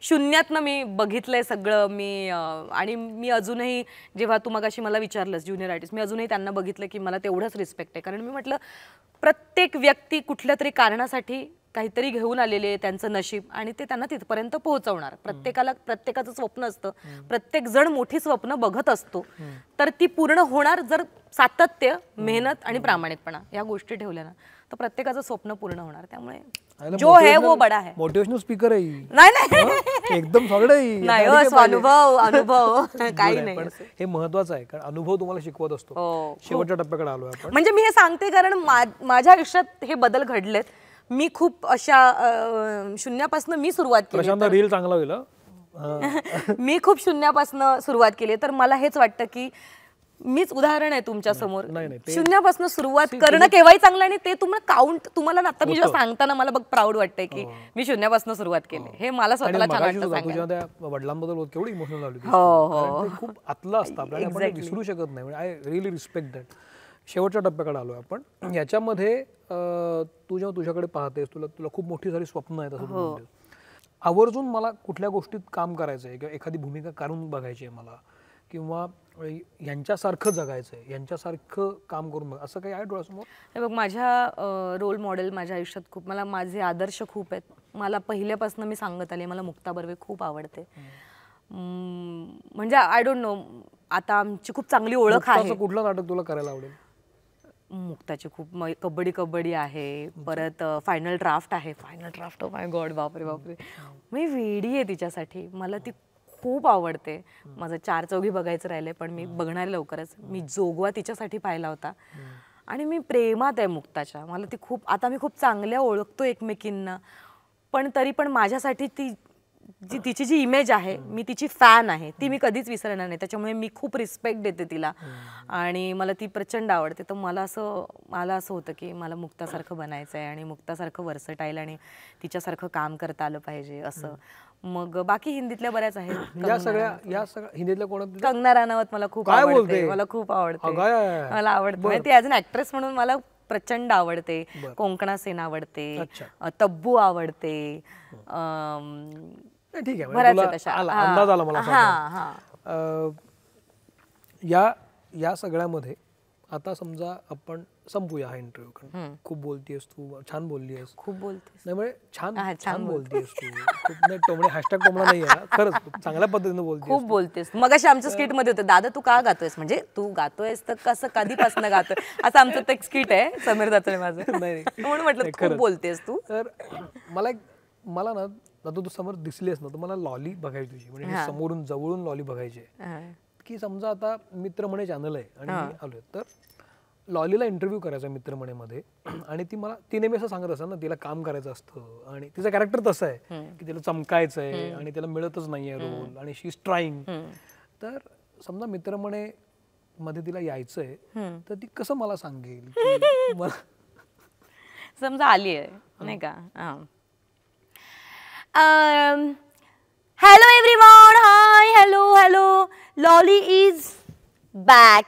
शून्यात ना मी बघितलंय सगळं मी आणि मी अजूनही जेव्हा तू मग मला विचारलंस ज्युनियर आर्टिस्ट मी अजूनही त्यांना बघितलं की मला तेवढंच रिस्पेक्ट आहे कारण मी म्हटलं प्रत्येक व्यक्ती कुठल्या तरी कारणासाठी काहीतरी घेऊन आलेले त्यांचं नशीब आणि ते त्यांना तिथपर्यंत पोहोचवणार प्रत्येकाला प्रत्येकाचं स्वप्न असतं प्रत्येक जण मोठी स्वप्न बघत असतो तर ती पूर्ण होणार जर सातत्य मेहनत आणि प्रामाणिकपणा या गोष्टी ठेवल्या ना तर प्रत्येकाचं स्वप्न पूर्ण होणार त्यामुळे जो आहे वो बडा है मोटिवेशनल स्पीकर आहे नाही नाही एकदम सगळं आहे नाही हो, अनुभव अनुभव काही नाही हे महत्वाचं आहे कारण अनुभव तुम्हाला शिकवत असतो हो, शेवटच्या टप्प्याकडे आलो म्हणजे मी हे सांगते कारण माझ्या आयुष्यात हे बदल घडलेत मी खूप अशा शून्यापासून मी सुरुवात केली चांगला होईल मी खूप शून्यापासून सुरुवात केली तर मला हेच वाटतं की मीच उदाहरण आहे तुमच्या समोर शून्यापासून सुरुवात करणं केव्हाही चांगलं आणि ते तुम्हाला काउंट तुम्हाला आता मी जेव्हा सांगताना मला बघ प्राऊड वाटतंय की हो. मी शून्यापासून सुरुवात केली हो. हे मला स्वतःला वडिलांबद्दल केवढी इमोशनल झाली हो, खूप आतला असतं विसरू शकत नाही आय रिअली रिस्पेक्ट दॅट शेवटच्या टप्प्याकडे आलो आपण याच्यामध्ये तू जेव्हा तुझ्याकडे पाहतेस तुला तुला खूप मोठी सारी स्वप्न आहेत असं हो. आवर्जून मला कुठल्या गोष्टीत काम करायचं आहे किंवा एखादी भूमिका काढून बघायची आहे मला किंवा यांच्यासारखं जगायचं आहे यांच्यासारखं काम करून बघ असं काही आहे डोळ्यासमोर बघ माझ्या रोल मॉडेल माझ्या आयुष्यात खूप मला माझे आदर्श खूप आहेत मला पहिल्यापासून मी सांगत आले मला मुक्ता बर्वे खूप आवडते म्हणजे आय डोंट नो आता आमची खूप चांगली ओळख आहे कुठलं नाटक तुला करायला आवडेल मुक्ताची खूप कबड्डी कबड्डी आहे परत फायनल ड्राफ्ट आहे फायनल ड्राफ्ट माय गॉड बापरे बापरे मी वेडी आहे तिच्यासाठी मला ती खूप आवडते माझं चार चौघी बघायचं राहिले पण मी बघणार लवकरच मी जोगवा तिच्यासाठी पाहिला होता आणि मी प्रेमात आहे मुक्ताच्या मला ती खूप आता मी खूप चांगल्या ओळखतो एकमेकींना पण तरी पण माझ्यासाठी ती जी तिची जी इमेज आहे मी तिची फॅन आहे ती मी कधीच विसरणार नाही त्याच्यामुळे मी खूप रिस्पेक्ट देते तिला आणि मला ती प्रचंड आवडते तर मला असं मला असं होतं की मला मुक्तासारखं बनायचं आहे आणि मुक्तासारखं वर्सटाईल आणि तिच्यासारखं काम करता आलं पाहिजे असं मग बाकी हिंदीतल्या बऱ्याच आहेत या सगळ्या या सगळ्या हिंदीतल्या कोण कंगना राणावत मला खूप आवडते मला खूप आवडते मला आवडते ती ऍज अन ऍक्ट्रेस म्हणून मला प्रचंड आवडते कोंकणा सेन आवडते तब्बू आवडते ठीक आहे म्हणजे आला अंदाज आला मला या या सगळ्यामध्ये आता समजा आपण संपूया हा इंटरव्ह्यू खूप बोलतीयस तू छान बोलली आहेस खूप बोलतेस म्हणजे छान छान बोलतीयस तू खूप नाही हॅशटॅग म्हणजे टोमणा नाही आहे खरंच चांगल्या पद्धतीनं बोलतो खूप बोलतेस मग अशी आमच्या स्किट मध्ये होतं दादा तू का गातोयस म्हणजे तू गातोयस तर कसं कधीपासून गातोय असं आमचं एक स्किट आहे समीर जातोय माझं नाही म्हणून म्हटलं खूप बोलतेस तू तर मला मला ना आता तू समोर दिसलीस ना तर मला लॉली बघायची तुझी म्हणजे समोरून जवळून लॉली बघायची की समजा आता मित्र म्हणे चॅनल आहे आणि आलोय तर लॉलीला इंटरव्ह्यू करायचा मित्र मध्ये आणि ती मला तिने मी असं सांगत असं ना तिला काम करायचं असतं आणि तिचा कॅरेक्टर तसं आहे की तिला चमकायचं आहे आणि तिला मिळतच नाहीये रोल आणि शी इज ट्राईंग तर समजा मित्र म्हणे मध्ये तिला यायचं आहे तर ती कसं मला सांगेल मला समजा आली आहे नाही का hello everyone hi hello hello Lolly is back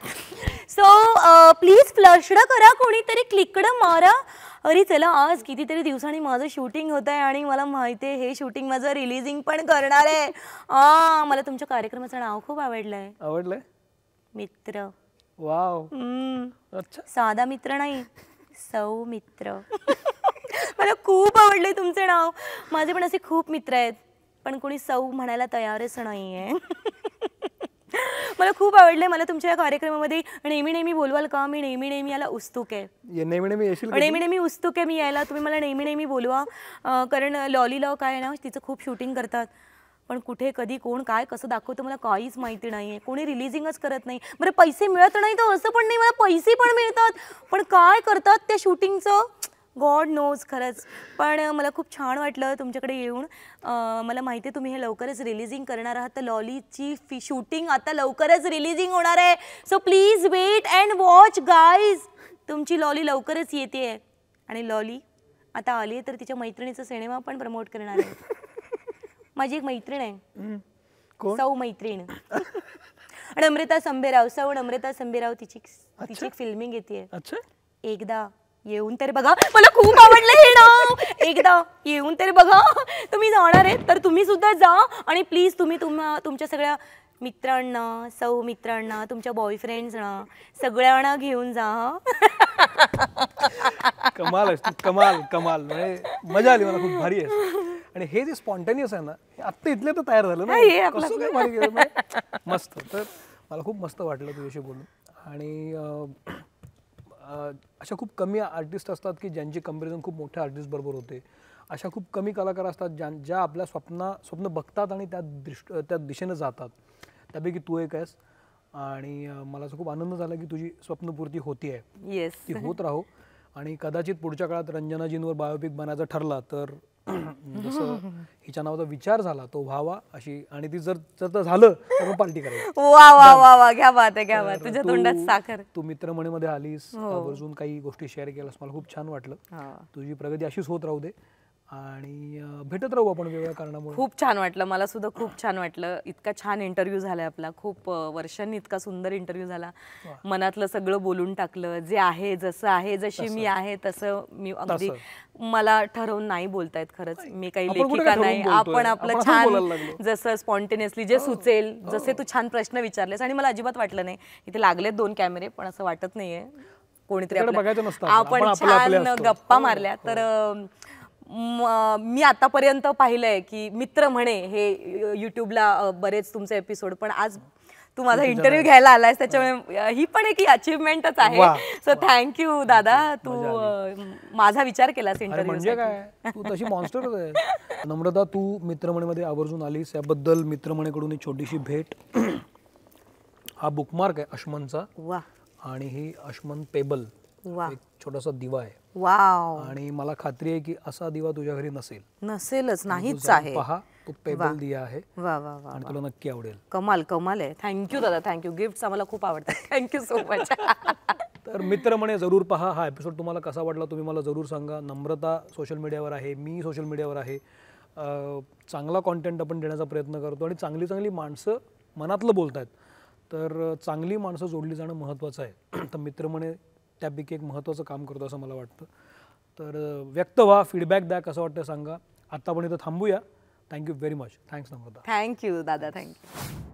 so please फ्लशड करा कोणीतरी क्लिकडं मारा अरे चला आज कितीतरी दिवसांनी माझं शूटिंग होत आहे आणि मला माहिती आहे हे शूटिंग माझं रिलीजिंग पण करणार आहे आ ah, मला तुमच्या कार्यक्रमाचं नाव खूप आवडलं आहे आवडलंय मित्र वाव अच्छा साधा मित्र नाही सौ मित्र मला खूप आवडले तुमचे नाव माझे पण असे खूप मित्र आहेत पण कोणी सौ म्हणायला तयारच नाही आहे मला खूप आवडले मला तुमच्या या कार्यक्रमामध्ये नेहमी नेहमी बोलवाल का मी नेहमी नेहमी याला उत्सुक आहे नेहमी नेहमी उत्सुक आहे मी यायला तुम्ही मला नेहमी नेहमी बोलवा कारण लॉली लॉ काय ना तिचं खूप शूटिंग करतात पण कुठे कधी कोण काय कसं दाखवतो मला काहीच माहिती नाही आहे कोणी रिलीजिंगच करत नाही बरं पैसे मिळत नाही तर असं पण नाही मला पैसे पण मिळतात पण काय करतात त्या शूटिंगचं गॉड नोज खरंच पण मला खूप छान वाटलं तुमच्याकडे येऊन मला माहिती आहे तुम्ही हे लवकरच रिलीजिंग करणार आहात तर लॉलीची फी शूटिंग आता लवकरच रिलीजिंग होणार आहे so please wait and watch guys तुमची लॉली लवकरच येते आहे आणि लॉली आता आली तर तिच्या मैत्रिणीचा सिनेमा पण प्रमोट करणार आहे माझी एक मैत्रीण आहे सौ मैत्रीण आणि अमृता संभेराव सौ अमृता संभेराव तिची तिची एक फिल्मिंग येते एकदा येऊन तरी बघा मला खूप आवडलं हे नाव एकदा येऊन तरी बघा तुम्ही जाणार आहे तर तुम्ही सुद्धा जा आणि प्लीज तुम्ही तुमच्या सगळ्या मित्रांना सौ मित्रांना तुमच्या बॉयफ्रेंड्सना सगळ्यांना घेऊन जा कमाल कमाल कमाल म्हणजे मजा आली मला खूप भारी आहे आणि हे जे स्पॉन्टेनियस आहे ना आत्ता इथले तर तयार झालं ना हे म्हणजे मस्त तर मला खूप मस्त वाटलं तुझ्याशी बोलून आणि अशा खूप कमी आर्टिस्ट असतात की ज्यांचे कंपॅरिझन खूप मोठ्या आर्टिस्टबरोबर होते अशा खूप कमी कलाकार असतात ज्यां ज्या आपल्या स्वप्ना स्वप्न बघतात आणि त्या दृष्ट त्या दिशेनं जातात त्यापैकी तू एक आहेस आणि मला असं खूप आनंद झाला की तुझी स्वप्नपूर्ती होती आहे येस ती होत राहो आणि कदाचित पुढच्या काळात रंजनाजींवर बायोपिक बनायचं ठरला तर जसं हिच्या नावाचा विचार झाला तो व्हावा अशी आणि ती जर जर झालं तर पार्टी करायची वा वा वा वा घ्या बात बात तुझ्या तोंडात साखर तू मित्रमणीमध्ये आलीस आवर्जून हो. काही गोष्टी शेअर केल्यास मला खूप छान वाटलं तुझी प्रगती अशीच होत राहू दे आणि भेटत राहू आपण वेगळ्या कारणामुळे खूप छान वाटलं मला सुद्धा खूप छान वाटलं इतका छान इंटरव्ह्यू झाला आपला खूप वर्षांनी इतका सुंदर इंटरव्ह्यू झाला मनातलं सगळं बोलून टाकलं जे आहे जसं आहे जशी मी आहे तसं मी अगदी मला ठरवून नाही बोलतायत खरंच मी काही लेखिका नाही आपण आपलं छान जसं स्पॉन्टेनियसली जे हो. सुचेल हो. जसे तू छान प्रश्न विचारलेस आणि मला अजिबात वाटलं नाही इथे लागले दोन कॅमेरे पण असं वाटत नाहीये कोणीतरी आपण छान गप्पा हो, मारल्या तर मी आतापर्यंत पाहिलंय की मित्र म्हणे हे युट्यूबला बरेच तुमचे एपिसोड पण आज तू माझा इंटरव्ह्यू घ्यायला आलायस त्याच्यामुळे ही पण एक अचिव्हमेंटच आहे सो थँक्यू दादा तू माझा विचार केलास इंटरव्ह्यू म्हणजे तू तशी मॉन्स्टर नम्रता तू मित्रमणीमध्ये आवर्जून आलीस याबद्दल मित्रमणीकडून एक छोटीशी भेट हा बुकमार्क आहे अश्मनचा आणि ही अश्मन पेबल एक छोटासा दिवा आहे वाव आणि मला खात्री आहे की असा दिवा तुझ्या घरी नसेल नसेलच नाहीच आहे पहा तो पेबल दिया आहे वा वा वा तुला नक्की आवडेल कमाल कमाल आहे थँक्यू दादा थँक्यू गिफ्ट आम्हाला खूप आवडतात थँक्यू सो मच तर मित्र म्हणे जरूर पहा हा एपिसोड तुम्हाला कसा वाटला तुम्ही मला जरूर सांगा नम्रता सोशल मीडियावर आहे मी सोशल मीडियावर आहे चांगला कॉन्टेंट आपण देण्याचा प्रयत्न करतो आणि चांगली चांगली माणसं मनातलं बोलत आहेत तर चांगली माणसं जोडली जाणं महत्त्वाचं आहे तर मित्र म्हणे त्यापैकी एक महत्त्वाचं काम करतो असं मला वाटतं तर व्यक्त व्हा फीडबॅक द्या कसं वाटतं सांगा आत्ता आपण इथं थांबूया thank you very much thanks Namrata thank you दादा थँक्यू